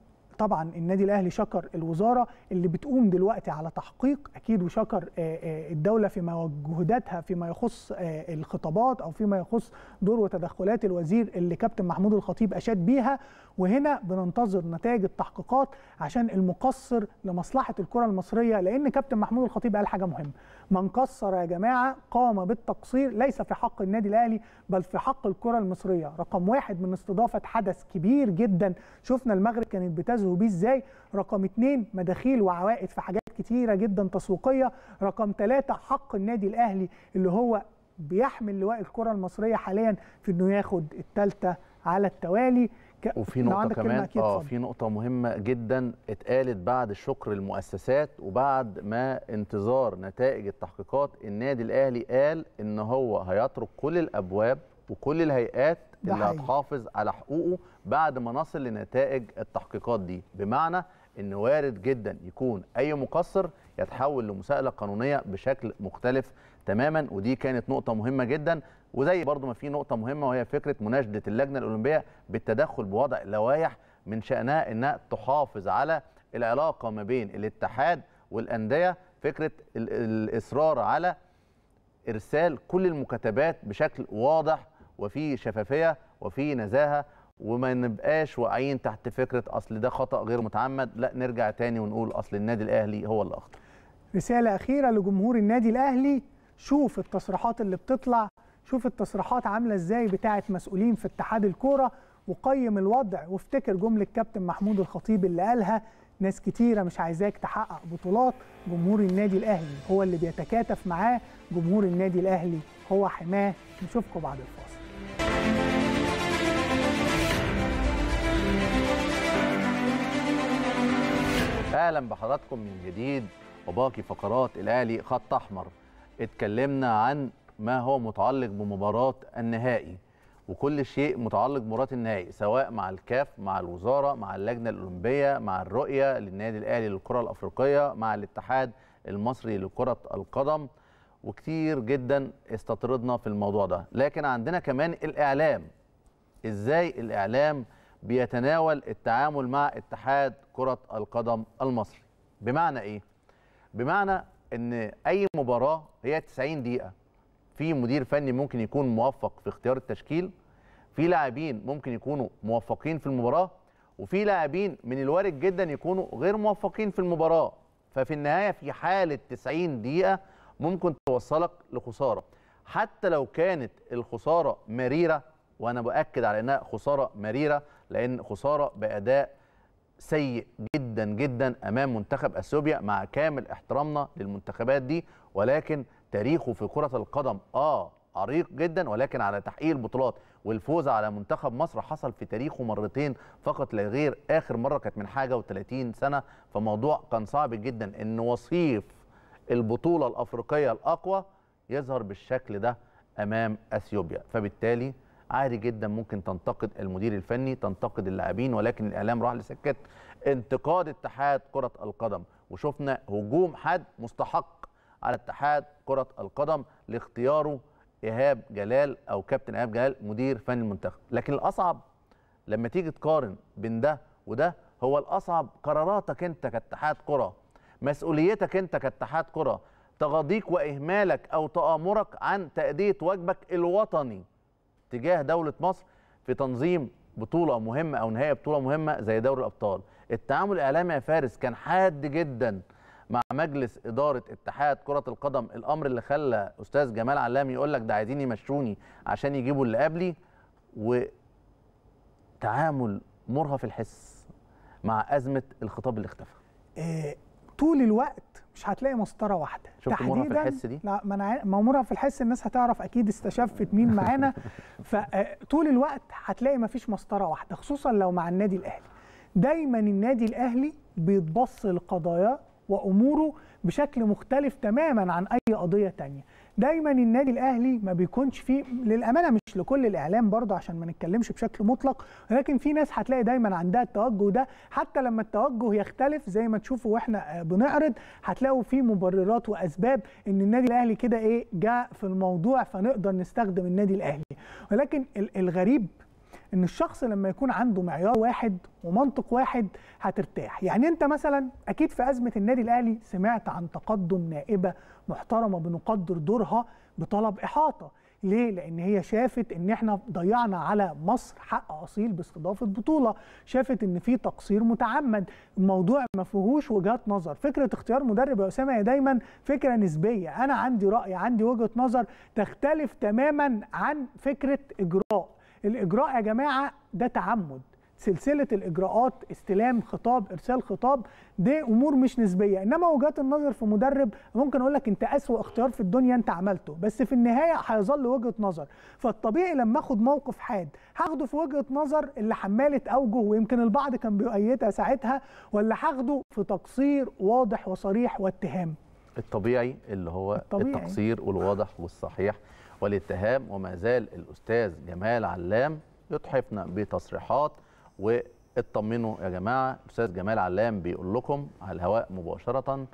طبعا النادي الاهلي شكر الوزاره اللي بتقوم دلوقتي على تحقيق اكيد وشكر آه، آه، الدوله في مجهوداتها فيما يخص آه، الخطابات او فيما يخص دور وتدخلات الوزير اللي كابتن محمود الخطيب اشاد بيها وهنا بننتظر نتائج التحقيقات عشان المقصر لمصلحه الكره المصريه لان كابتن محمود الخطيب قال حاجه مهمه من قصر يا جماعه قام بالتقصير ليس في حق النادي الاهلي بل في حق الكره المصريه رقم واحد من استضافه حدث كبير جدا شفنا المغرب كانت بتزهو بيه ازاي رقم اثنين مداخيل وعوائد في حاجات كتيره جدا تسويقيه رقم ثلاثة حق النادي الاهلي اللي هو بيحمل لواء الكره المصريه حاليا في انه ياخد الثالثه على التوالي وفي نقطه كمان اه في نقطه مهمه جدا اتقالت بعد الشكر المؤسسات وبعد ما انتظار نتائج التحقيقات النادي الاهلي قال ان هو هيترك كل الابواب وكل الهيئات اللي هتحافظ على حقوقه بعد ما نصل لنتائج التحقيقات دي بمعنى ان وارد جدا يكون اي مقصر يتحول لمساءله قانونيه بشكل مختلف تماما ودي كانت نقطه مهمه جدا وزي برضو ما في نقطه مهمه وهي فكره مناشده اللجنه الاولمبيه بالتدخل بوضع لوائح من شانها انها تحافظ على العلاقه ما بين الاتحاد والانديه فكره الاصرار على ارسال كل المكتبات بشكل واضح وفي شفافيه وفي نزاهه وما نبقاش واعيين تحت فكره اصل ده خطا غير متعمد لا نرجع تاني ونقول اصل النادي الاهلي هو اللي اخطا رساله اخيره لجمهور النادي الاهلي شوف التصريحات اللي بتطلع شوف التصريحات عامله ازاي بتاعه مسؤولين في اتحاد الكوره وقيم الوضع وافتكر جمله كابتن محمود الخطيب اللي قالها ناس كتيره مش عايزاك تحقق بطولات جمهور النادي الاهلي هو اللي بيتكاتف معاه جمهور النادي الاهلي هو حماه نشوفكم بعد الفاصل اهلا بحضراتكم من جديد وباقي فقرات الاهلي خط احمر اتكلمنا عن ما هو متعلق بمباراه النهائي وكل شيء متعلق بمباراه النهائي سواء مع الكاف مع الوزاره مع اللجنه الاولمبيه مع الرؤيه للنادي الاهلي للكره الافريقيه مع الاتحاد المصري لكره القدم وكتير جدا استطردنا في الموضوع ده لكن عندنا كمان الاعلام ازاي الاعلام بيتناول التعامل مع اتحاد كره القدم المصري بمعنى ايه بمعنى ان اي مباراه هي 90 دقيقه في مدير فني ممكن يكون موفق في اختيار التشكيل في لاعبين ممكن يكونوا موفقين في المباراه وفي لاعبين من الوارد جدا يكونوا غير موفقين في المباراه ففي النهايه في حاله 90 دقيقه ممكن توصلك لخساره حتى لو كانت الخساره مريره وانا باكد على انها خساره مريره لان خساره باداء سيء جدا جدا امام منتخب اثيوبيا مع كامل احترامنا للمنتخبات دي ولكن تاريخه في كرة القدم اه عريق جدا ولكن على تحقيق البطولات والفوز على منتخب مصر حصل في تاريخه مرتين فقط لا غير اخر مره كانت من حاجه و30 سنه فموضوع كان صعب جدا ان وصيف البطوله الافريقيه الاقوى يظهر بالشكل ده امام اثيوبيا فبالتالي عادي جدا ممكن تنتقد المدير الفني تنتقد اللاعبين ولكن الاعلام راح لسكت انتقاد اتحاد كره القدم وشفنا هجوم حد مستحق على اتحاد كرة القدم لاختياره إيهاب جلال أو كابتن إيهاب جلال مدير فني المنتخب لكن الأصعب لما تيجي تقارن بين ده وده هو الأصعب قراراتك أنت كاتحاد كرة مسؤوليتك أنت كاتحاد كرة تغاضيك وإهمالك أو تآمرك عن تأدية واجبك الوطني تجاه دولة مصر في تنظيم بطولة مهمة أو نهاية بطولة مهمة زي دوري الأبطال التعامل الإعلامي يا فارس كان حاد جدا مع مجلس اداره اتحاد كره القدم الامر اللي خلى استاذ جمال علام يقول لك ده عايزين يمشوني عشان يجيبوا اللي قبلي وتعامل مرهف الحس مع ازمه الخطاب اللي اختفى آه، طول الوقت مش هتلاقي مسطره واحده شفت مرهف الحس دي لا ما انا ما مرهف الحس الناس هتعرف اكيد استشفت مين معانا [LAUGHS] فطول آه، الوقت هتلاقي ما فيش مسطره واحده خصوصا لو مع النادي الاهلي دايما النادي الاهلي بيتبص لقضاياه واموره بشكل مختلف تماما عن اي قضيه تانية دايما النادي الاهلي ما بيكونش فيه للامانه مش لكل الاعلام برضه عشان ما نتكلمش بشكل مطلق ولكن في ناس هتلاقي دايما عندها التوجه ده حتى لما التوجه يختلف زي ما تشوفوا واحنا آه، بنعرض هتلاقوا في مبررات واسباب ان النادي الاهلي كده ايه جاء في الموضوع فنقدر نستخدم النادي الاهلي ولكن الغريب ان الشخص لما يكون عنده معيار واحد ومنطق واحد هترتاح يعني انت مثلا اكيد في ازمه النادي الاهلي سمعت عن تقدم نائبه محترمه بنقدر دورها بطلب احاطه ليه؟ لأن هي شافت إن إحنا ضيعنا على مصر حق أصيل باستضافة بطولة، شافت إن في تقصير متعمد، الموضوع ما فيهوش وجهات نظر، فكرة اختيار مدرب يا أسامة هي دايماً فكرة نسبية، أنا عندي رأي، عندي وجهة نظر تختلف تماماً عن فكرة إجراء، الاجراء يا جماعه ده تعمد سلسله الاجراءات استلام خطاب ارسال خطاب دي امور مش نسبيه انما وجهات النظر في مدرب ممكن اقول لك انت اسوا اختيار في الدنيا انت عملته بس في النهايه هيظل وجهه نظر فالطبيعي لما اخد موقف حاد هاخده في وجهه نظر اللي حمالت اوجه ويمكن البعض كان بيؤيدها ساعتها ولا هاخده في تقصير واضح وصريح واتهام الطبيعي اللي هو الطبيعي. التقصير والواضح والصحيح والاتهام وما زال الأستاذ جمال علام يتحفنا بتصريحات واطمنوا يا جماعة الأستاذ جمال علام بيقول لكم على الهواء مباشرة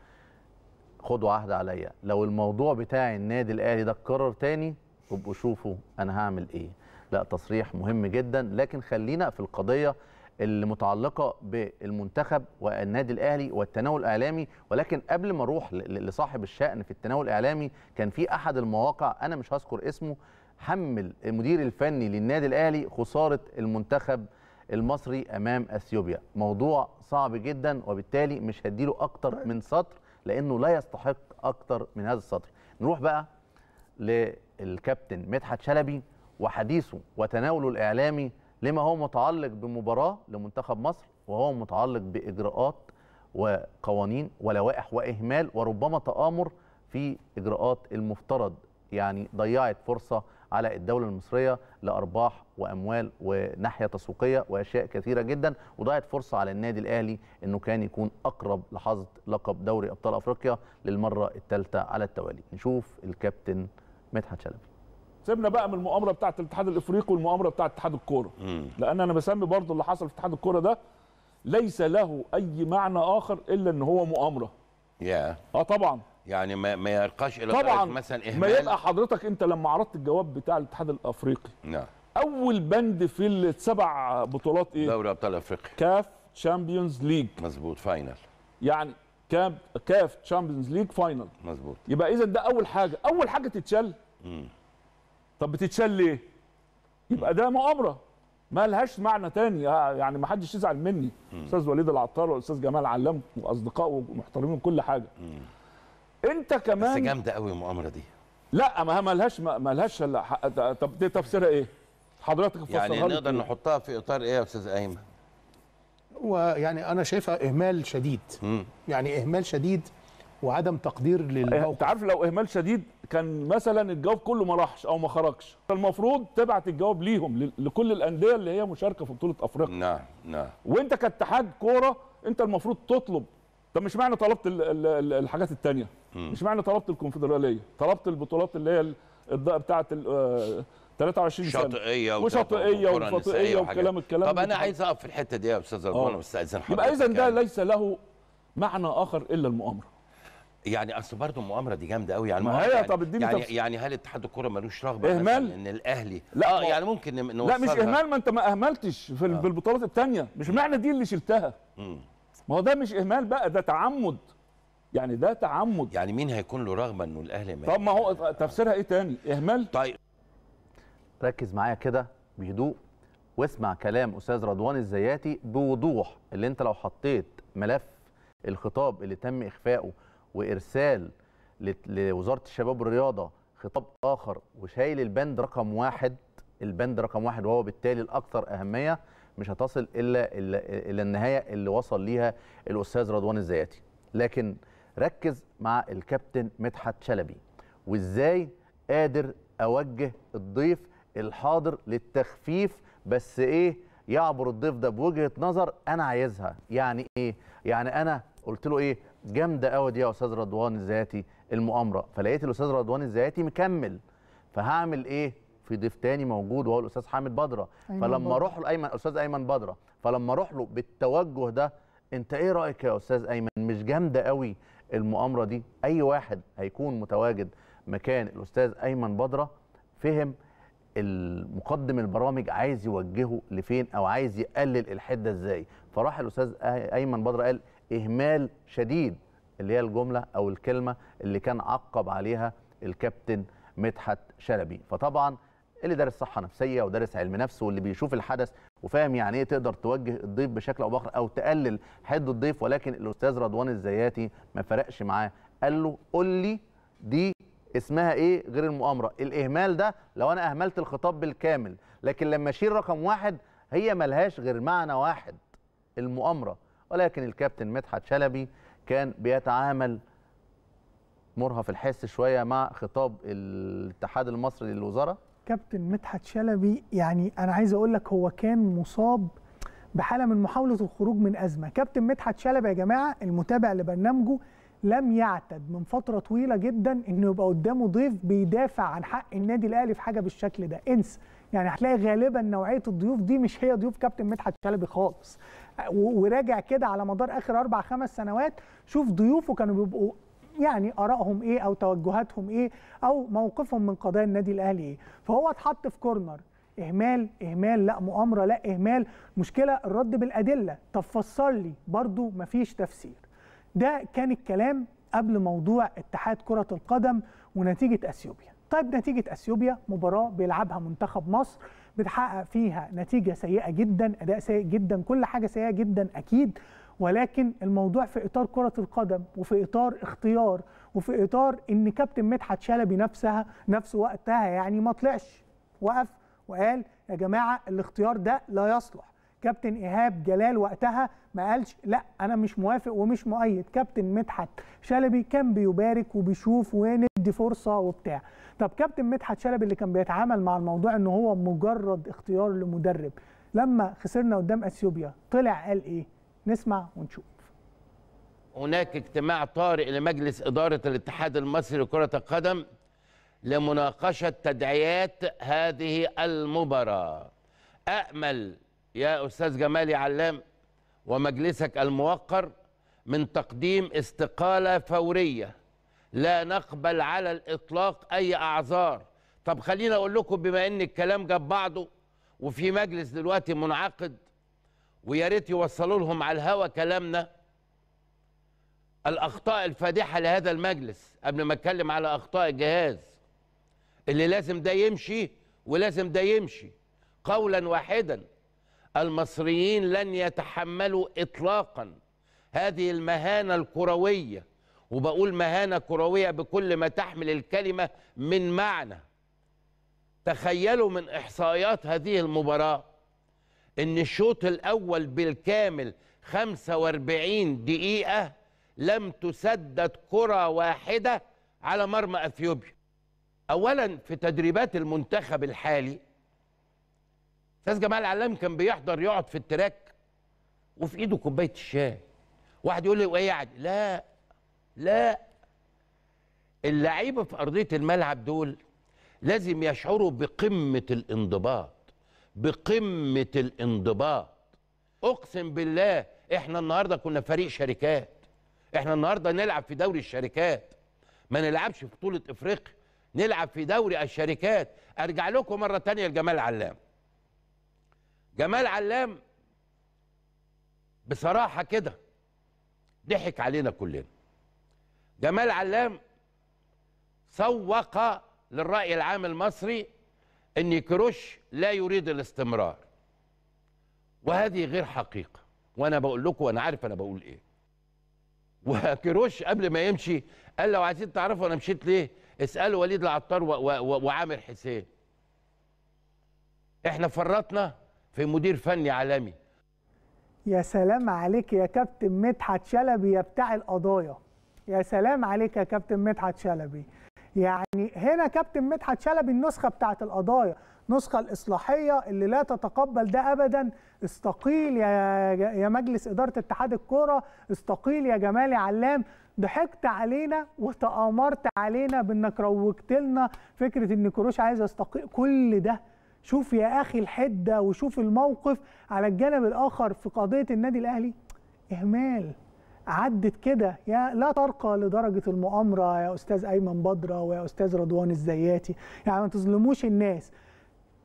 خدوا عهد عليا لو الموضوع بتاع النادي الأهلي ده اتكرر تاني ابقوا شوفوا أنا هعمل إيه لا تصريح مهم جدا لكن خلينا في القضية المتعلقه بالمنتخب والنادي الاهلي والتناول الاعلامي ولكن قبل ما اروح لصاحب الشان في التناول الاعلامي كان في احد المواقع انا مش هذكر اسمه حمل المدير الفني للنادي الاهلي خساره المنتخب المصري امام اثيوبيا موضوع صعب جدا وبالتالي مش هديله اكتر من سطر لانه لا يستحق اكتر من هذا السطر نروح بقى للكابتن مدحت شلبي وحديثه وتناوله الاعلامي لما هو متعلق بمباراه لمنتخب مصر وهو متعلق باجراءات وقوانين ولوائح واهمال وربما تامر في اجراءات المفترض يعني ضيعت فرصه على الدوله المصريه لارباح واموال وناحيه تسويقيه واشياء كثيره جدا وضيعت فرصه على النادي الاهلي انه كان يكون اقرب لحظة لقب دوري ابطال افريقيا للمره الثالثه على التوالي نشوف الكابتن مدحت شلبي سيبنا بقى من المؤامره بتاعه الاتحاد الافريقي والمؤامره بتاعه اتحاد الكوره لان انا بسمي برضو اللي حصل في اتحاد الكوره ده ليس له اي معنى اخر الا ان هو مؤامره يا yeah. اه طبعا يعني ما ما يرقاش الى طبعا مثلا اهمال ما يبقى حضرتك انت لما عرضت الجواب بتاع الاتحاد الافريقي نعم no. اول بند في السبع بطولات ايه دوري ابطال افريقيا كاف تشامبيونز ليج مظبوط فاينل يعني كاب كاف تشامبيونز ليج فاينل مظبوط يبقى اذا ده اول حاجه اول حاجه تتشال طب بتتشال ليه؟ يبقى ده مؤامره ما لهاش معنى تاني يعني ما حدش يزعل مني استاذ وليد العطار والاستاذ جمال علام واصدقاء ومحترمين كل حاجه مم. انت كمان بس جامده قوي المؤامره دي لا ما لهاش مالهاش مالهاش طب دي تفسيرها ايه؟ حضرتك فسرها يعني نقدر نحطها في اطار ايه يا استاذ ايمن؟ ويعني انا شايفها اهمال شديد مم. يعني اهمال شديد وعدم تقدير للموقف انت عارف لو اهمال شديد كان مثلا الجواب كله ما راحش او ما خرجش المفروض تبعت الجواب ليهم لكل الانديه اللي هي مشاركه في بطوله افريقيا نعم نعم وانت كاتحاد كوره انت المفروض تطلب طب مش معنى طلبت الحاجات الثانيه مش معنى طلبت الكونفدراليه طلبت البطولات اللي هي بتاعه آه، 23 سنه شاطئيه وشاطئيه وفطئيه وكلام الكلام طب انا عايز اقف في الحته دي يا استاذ رضوان مستاذن آه. حضرتك يبقى اذا ده يعني. ليس له معنى اخر الا المؤامره يعني اصل برضه المؤامره دي جامده قوي يعني ما هي يعني طب اديني يعني, يعني هل اتحاد الكوره ملوش رغبه اهمال ان الاهلي لا اه يعني ممكن نوصلها. لا مش اهمال ما انت ما اهملتش في آه. البطولات الثانيه مش معنى دي اللي شلتها ما هو ده مش اهمال بقى ده تعمد يعني ده تعمد يعني مين هيكون له رغبه انه الاهلي ما طب ما هو آه. تفسيرها ايه تاني اهمال طيب ركز معايا كده بهدوء واسمع كلام استاذ رضوان الزياتي بوضوح اللي انت لو حطيت ملف الخطاب اللي تم اخفائه وارسال لوزاره الشباب والرياضه خطاب اخر وشايل البند رقم واحد البند رقم واحد وهو بالتالي الاكثر اهميه مش هتصل الا الى النهايه اللي وصل ليها الاستاذ رضوان الزياتي لكن ركز مع الكابتن مدحت شلبي وازاي قادر اوجه الضيف الحاضر للتخفيف بس ايه يعبر الضيف ده بوجهه نظر انا عايزها يعني ايه يعني انا قلت له ايه جامده قوي دي يا استاذ رضوان الزياتي المؤامره فلقيت الاستاذ رضوان الزياتي مكمل فهعمل ايه في ضيف تاني موجود وهو الاستاذ حامد بدره فلما اروح له ايمن استاذ ايمن بدره فلما اروح له بالتوجه ده انت ايه رايك يا استاذ ايمن مش جامده قوي المؤامره دي اي واحد هيكون متواجد مكان الاستاذ ايمن بدره فهم المقدم البرامج عايز يوجهه لفين او عايز يقلل الحده ازاي فراح الاستاذ ايمن بدره قال اهمال شديد اللي هي الجمله او الكلمه اللي كان عقب عليها الكابتن مدحت شلبي فطبعا اللي دارس صحه نفسيه ودارس علم نفس واللي بيشوف الحدث وفاهم يعني ايه تقدر توجه الضيف بشكل او باخر او تقلل حد الضيف ولكن الاستاذ رضوان الزياتي ما فرقش معاه قال له قول لي دي اسمها ايه غير المؤامره الاهمال ده لو انا اهملت الخطاب بالكامل لكن لما اشيل رقم واحد هي ملهاش غير معنى واحد المؤامره ولكن الكابتن مدحت شلبي كان بيتعامل مرهف الحس شويه مع خطاب الاتحاد المصري للوزاره كابتن مدحت شلبي يعني انا عايز اقول لك هو كان مصاب بحاله من محاوله الخروج من ازمه كابتن مدحت شلبي يا جماعه المتابع لبرنامجه لم يعتد من فتره طويله جدا انه يبقى قدامه ضيف بيدافع عن حق النادي الاهلي في حاجه بالشكل ده انسى يعني هتلاقي غالبا نوعيه الضيوف دي مش هي ضيوف كابتن مدحت شلبي خالص وراجع كده على مدار اخر اربع خمس سنوات شوف ضيوفه كانوا بيبقوا يعني ارائهم ايه او توجهاتهم ايه او موقفهم من قضايا النادي الاهلي ايه فهو اتحط في كورنر اهمال اهمال لا مؤامره لا اهمال مشكله الرد بالادله طب فسر لي برضو مفيش تفسير ده كان الكلام قبل موضوع اتحاد كره القدم ونتيجه اثيوبيا طيب نتيجه اثيوبيا مباراه بيلعبها منتخب مصر بتحقق فيها نتيجه سيئه جدا اداء سيء جدا كل حاجه سيئه جدا اكيد ولكن الموضوع في اطار كره القدم وفي اطار اختيار وفي اطار ان كابتن مدحت شلبي نفسها نفسه وقتها يعني ما طلعش وقف وقال يا جماعه الاختيار ده لا يصلح كابتن ايهاب جلال وقتها ما قالش لا انا مش موافق ومش مؤيد كابتن مدحت شلبي كان بيبارك وبيشوف وندي فرصه وبتاع طب كابتن مدحت شلبي اللي كان بيتعامل مع الموضوع ان هو مجرد اختيار لمدرب لما خسرنا قدام اثيوبيا طلع قال ايه نسمع ونشوف هناك اجتماع طارئ لمجلس إدارة الاتحاد المصري لكرة القدم لمناقشة تدعيات هذه المباراة أأمل يا أستاذ جمالي علام ومجلسك الموقر من تقديم استقالة فورية لا نقبل على الإطلاق أي أعذار طب خلينا أقول لكم بما أن الكلام جاب بعضه وفي مجلس دلوقتي منعقد ويا ريت يوصلوا لهم على الهوا كلامنا الأخطاء الفادحة لهذا المجلس قبل ما أتكلم على أخطاء الجهاز اللي لازم ده يمشي ولازم ده يمشي قولا واحدا المصريين لن يتحملوا إطلاقا هذه المهانة الكروية وبقول مهانة كروية بكل ما تحمل الكلمة من معنى تخيلوا من إحصائيات هذه المباراة إن الشوط الأول بالكامل 45 دقيقة لم تسدد كرة واحدة على مرمى أثيوبيا أولا في تدريبات المنتخب الحالي استاذ جمال علام كان بيحضر يقعد في التراك وفي ايده كوبايه الشاي واحد يقول لي وايه لا لا اللعيبه في ارضيه الملعب دول لازم يشعروا بقمه الانضباط بقمه الانضباط اقسم بالله احنا النهارده كنا فريق شركات احنا النهارده نلعب في دوري الشركات ما نلعبش في بطوله افريقيا نلعب في دوري الشركات ارجع لكم مره تانية لجمال علام جمال علام بصراحة كده ضحك علينا كلنا جمال علام سوق للرأي العام المصري أن كروش لا يريد الاستمرار وهذه غير حقيقة وأنا بقول لكم وأنا عارف أنا بقول إيه وكروش قبل ما يمشي قال لو عايزين تعرفوا أنا مشيت ليه اسألوا وليد العطار وعامر حسين إحنا فرطنا في مدير فني عالمي يا سلام عليك يا كابتن مدحت شلبي يا بتاع القضايا يا سلام عليك يا كابتن مدحت شلبي يعني هنا كابتن مدحت شلبي النسخه بتاعه القضايا النسخه الاصلاحيه اللي لا تتقبل ده ابدا استقيل يا يا مجلس اداره اتحاد الكوره استقيل يا جمالي علام ضحكت علينا وتامرت علينا بانك روجت لنا فكره ان كروش عايز يستقيل كل ده شوف يا اخي الحده وشوف الموقف على الجانب الاخر في قضيه النادي الاهلي اهمال عدت كده يا لا ترقى لدرجه المؤامره يا استاذ ايمن بدره ويا استاذ رضوان الزياتي يعني ما تظلموش الناس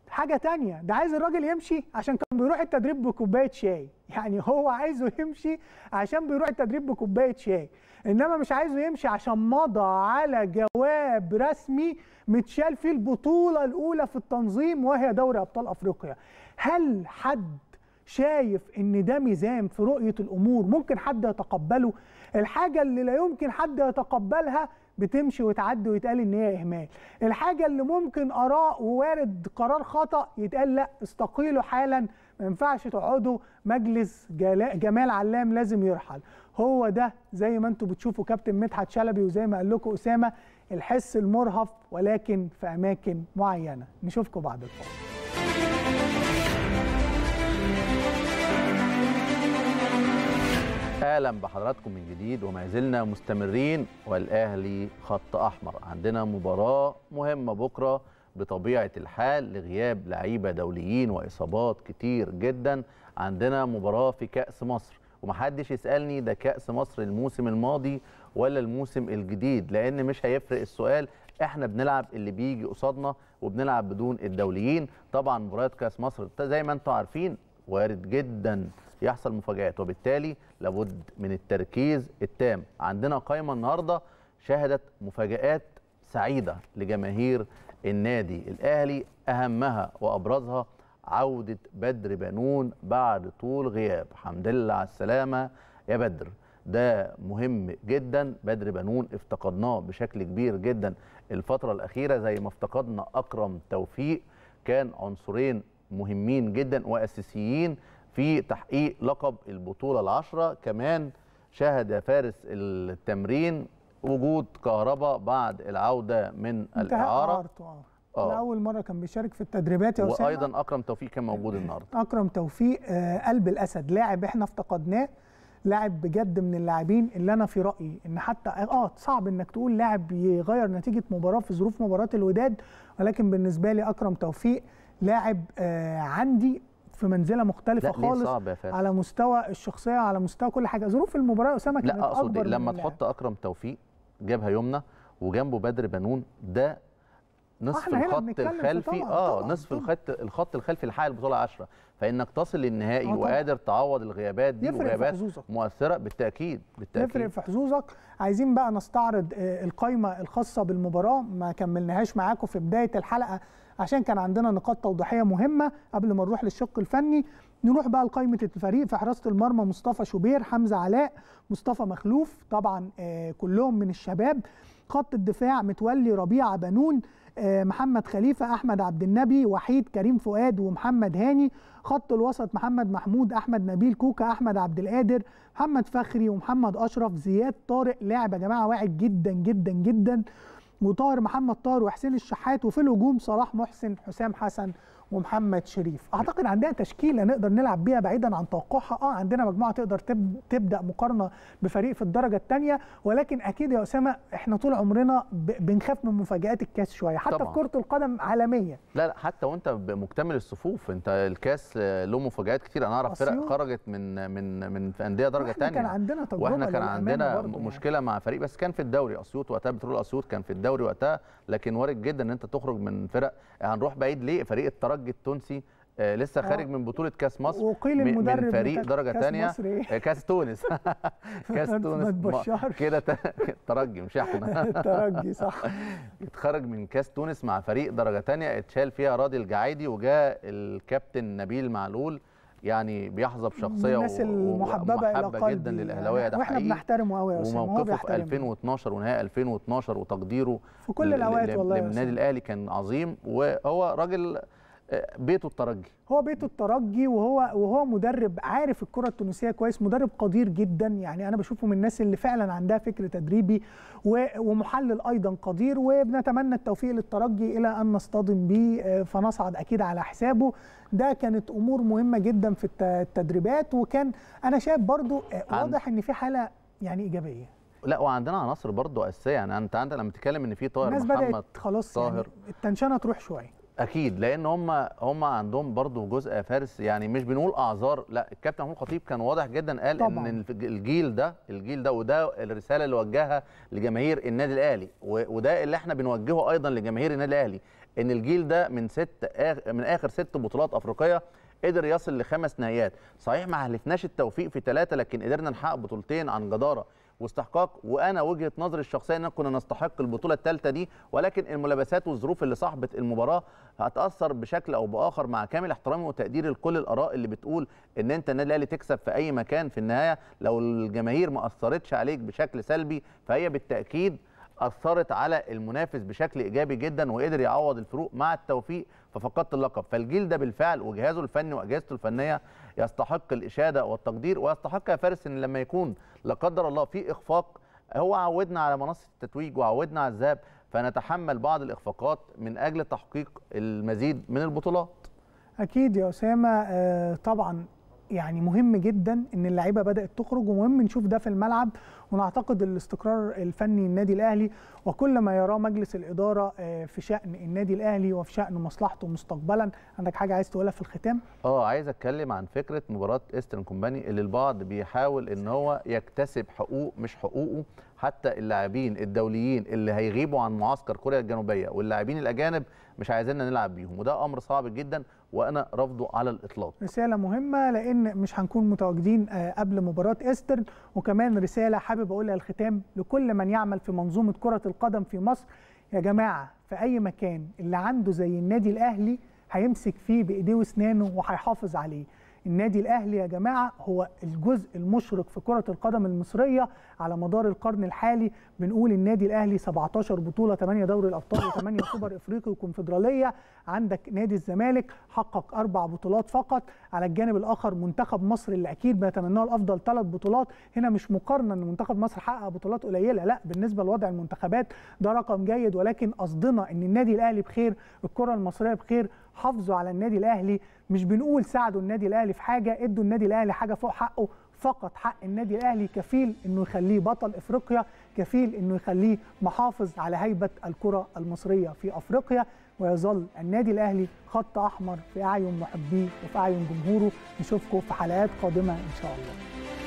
حاجه تانية ده عايز الراجل يمشي عشان كان بيروح التدريب بكوبايه شاي يعني هو عايزه يمشي عشان بيروح التدريب بكوبايه شاي انما مش عايزه يمشي عشان مضى على جواب رسمي متشال فيه البطوله الاولى في التنظيم وهي دوري ابطال افريقيا هل حد شايف ان ده ميزان في رؤيه الامور ممكن حد يتقبله الحاجه اللي لا يمكن حد يتقبلها بتمشي وتعدي ويتقال ان هي اهمال الحاجه اللي ممكن اراء ووارد قرار خطا يتقال لا استقيلوا حالا ما ينفعش تقعدوا مجلس جمال علام لازم يرحل هو ده زي ما انتم بتشوفوا كابتن مدحت شلبي وزي ما قال لكم اسامه الحس المرهف ولكن في اماكن معينه نشوفكم بعد الفاصل اهلا بحضراتكم من جديد وما زلنا مستمرين والاهلي خط احمر عندنا مباراه مهمه بكره بطبيعه الحال لغياب لعيبه دوليين واصابات كتير جدا عندنا مباراه في كاس مصر ومحدش يسالني ده كاس مصر الموسم الماضي ولا الموسم الجديد لان مش هيفرق السؤال احنا بنلعب اللي بيجي قصادنا وبنلعب بدون الدوليين طبعا مباريات كاس مصر زي ما انتم عارفين وارد جدا يحصل مفاجات وبالتالي لابد من التركيز التام عندنا قائمه النهارده شهدت مفاجات سعيده لجماهير النادي الاهلي اهمها وابرزها عوده بدر بنون بعد طول غياب حمد لله على السلامه يا بدر ده مهم جدا بدر بنون افتقدناه بشكل كبير جدا الفتره الاخيره زي ما افتقدنا اكرم توفيق كان عنصرين مهمين جدا واساسيين في تحقيق لقب البطوله العشره كمان شهد فارس التمرين وجود كهربا بعد العوده من الاعاره اه, آه. اول مره كان بيشارك في التدريبات يا اسامه وايضا اكرم توفيق كان موجود النهارده اكرم توفيق آه قلب الاسد لاعب احنا افتقدناه لاعب بجد من اللاعبين اللي انا في رايي ان حتى اه صعب انك تقول لاعب يغير نتيجه مباراه في ظروف مباراه الوداد ولكن بالنسبه لي اكرم توفيق لاعب آه عندي في منزله مختلفه خالص يا على مستوى الشخصيه على مستوى كل حاجه ظروف المباراه اسامه كانت لا اقصد إيه؟ لما تحط اكرم توفيق جبهه يمنى وجنبه بدر بنون ده نصف الخط الخلفي طبعًا اه طبعًا نصف طبعًا الخط الخط الخلفي لحق البطوله 10 فانك تصل للنهائي آه وقادر تعوض الغيابات دي وغيابات مؤثره بالتاكيد بالتاكيد يفرق في حظوظك عايزين بقى نستعرض آه، القائمه الخاصه بالمباراه ما كملناهاش معاكم في بدايه الحلقه عشان كان عندنا نقاط توضيحيه مهمه قبل ما نروح للشق الفني نروح بقى لقائمه الفريق في حراسه المرمى مصطفى شوبير حمزه علاء مصطفى مخلوف طبعا آه، كلهم من الشباب خط الدفاع متولي ربيعه بنون آه، محمد خليفه احمد عبد النبي وحيد كريم فؤاد ومحمد هاني خط الوسط محمد محمود احمد نبيل كوكا احمد عبد القادر محمد فخري ومحمد اشرف زياد طارق لاعب يا جماعه واعد جدا جدا جدا وطاهر محمد طاهر وحسين الشحات وفي الهجوم صلاح محسن حسام حسن ومحمد شريف اعتقد عندنا تشكيله نقدر نلعب بيها بعيدا عن توقعها اه عندنا مجموعه تقدر تب... تبدا مقارنه بفريق في الدرجه الثانيه ولكن اكيد يا اسامه احنا طول عمرنا ب... بنخاف من مفاجات الكاس شويه حتى طبعا. في كره القدم عالميا لا لا حتى وانت بمكتمل الصفوف انت الكاس له مفاجات كتير انا اعرف فرق خرجت من من من انديه درجه ثانيه كان عندنا تجربه واحنا كان عندنا يعني. مشكله يعني. مع فريق بس كان في الدوري اسيوط وقتها بترول اسيوط كان في الدوري وقتها لكن وارد جدا ان انت تخرج من فرق هنروح بعيد ليه فريق الترجي التونسي آه لسه آه. خارج من بطوله كاس مصر وقيل المدرب من فريق درجه ثانيه كاس, إيه؟ آه، كاس تونس [LAUGHS] كاس تونس كده [LAUGHS] ترجي مش احنا [LAUGHS] الترجي صح اتخرج من كاس تونس مع فريق درجه ثانيه اتشال فيها راضي الجعيدي وجاء الكابتن نبيل معلول يعني بيحظى بشخصيه الناس المحببه الى قلبي جدا يعني، للاهلاويه ده واحنا بنحترمه قوي يا اسامه وموقفه في 2012 ونهائي 2012 وتقديره في كل الاوقات والله للنادي الاهلي كان عظيم وهو راجل بيته الترجي هو بيته الترجي وهو وهو مدرب عارف الكره التونسيه كويس مدرب قدير جدا يعني انا بشوفه من الناس اللي فعلا عندها فكر تدريبي ومحلل ايضا قدير وبنتمنى التوفيق للترجي الى ان نصطدم به آه، فنصعد اكيد على حسابه ده كانت امور مهمه جدا في التدريبات وكان انا شايف برضو آه، واضح ان في حاله يعني ايجابيه لا وعندنا عناصر برضه اساسيه يعني انت عندك لما تتكلم ان في طاهر محمد بدأت خلاص يعني طاهر يعني التنشنه تروح شويه اكيد لان هم هم عندهم برضو جزء فارس يعني مش بنقول اعذار لا الكابتن محمود خطيب كان واضح جدا قال طبعا. ان الجيل ده الجيل ده وده الرساله اللي وجهها لجماهير النادي الاهلي وده اللي احنا بنوجهه ايضا لجماهير النادي الاهلي ان الجيل ده من ست آخر من اخر ست بطولات افريقيه قدر يصل لخمس نهائيات صحيح ما حلفناش التوفيق في ثلاثه لكن قدرنا نحقق بطولتين عن جداره واستحقاق وانا وجهه نظري الشخصيه ان كنا نستحق البطوله الثالثه دي ولكن الملابسات والظروف اللي صاحبت المباراه هتاثر بشكل او باخر مع كامل احترامي وتقديري لكل الاراء اللي بتقول ان انت النادي الاهلي تكسب في اي مكان في النهايه لو الجماهير ما اثرتش عليك بشكل سلبي فهي بالتاكيد اثرت على المنافس بشكل ايجابي جدا وقدر يعوض الفروق مع التوفيق ففقدت اللقب فالجيل ده بالفعل وجهازه الفني واجهزته الفنيه يستحق الاشاده والتقدير ويستحق يا فارس ان لما يكون لا قدر الله في اخفاق هو عودنا على منصه التتويج وعودنا على الذهاب فنتحمل بعض الاخفاقات من اجل تحقيق المزيد من البطولات. اكيد يا اسامه آه، طبعا يعني مهم جدا ان اللعيبه بدات تخرج ومهم نشوف ده في الملعب ونعتقد الاستقرار الفني النادي الاهلي وكل ما يراه مجلس الاداره آه، في شان النادي الاهلي وفي شان مصلحته مستقبلا عندك حاجه عايز تقولها في الختام اه عايز اتكلم عن فكره مباراه ايسترن كومباني اللي البعض بيحاول ان هو يكتسب حقوق مش حقوقه حتى اللاعبين الدوليين اللي هيغيبوا عن معسكر كوريا الجنوبيه واللاعبين الاجانب مش عايزيننا نلعب بيهم وده امر صعب جدا وانا رافضه على الاطلاق رساله مهمه لان مش هنكون متواجدين آه، قبل مباراه ايسترن وكمان رساله حابب اقولها الختام لكل من يعمل في منظومه كره القدم في مصر يا جماعه في اي مكان اللي عنده زي النادي الاهلي هيمسك فيه بايديه واسنانه وهيحافظ عليه النادي الاهلي يا جماعه هو الجزء المشرق في كره القدم المصريه على مدار القرن الحالي بنقول النادي الاهلي 17 بطوله 8 دوري الابطال [COUGHS] و8 سوبر افريقي وكونفدراليه عندك نادي الزمالك حقق اربع بطولات فقط على الجانب الاخر منتخب مصر اللي اكيد بيتمناه الافضل ثلاث بطولات هنا مش مقارنه ان منتخب مصر حقق بطولات قليله لا بالنسبه لوضع المنتخبات ده رقم جيد ولكن قصدنا ان النادي الاهلي بخير الكره المصريه بخير حافظوا على النادي الاهلي مش بنقول ساعدوا النادي الاهلي في حاجه ادوا النادي الاهلي حاجه فوق حقه فقط حق النادي الاهلي كفيل انه يخليه بطل افريقيا كفيل انه يخليه محافظ على هيبه الكره المصريه في افريقيا ويظل النادي الاهلي خط احمر في اعين محبيه وفي اعين جمهوره نشوفكم في حلقات قادمه ان شاء الله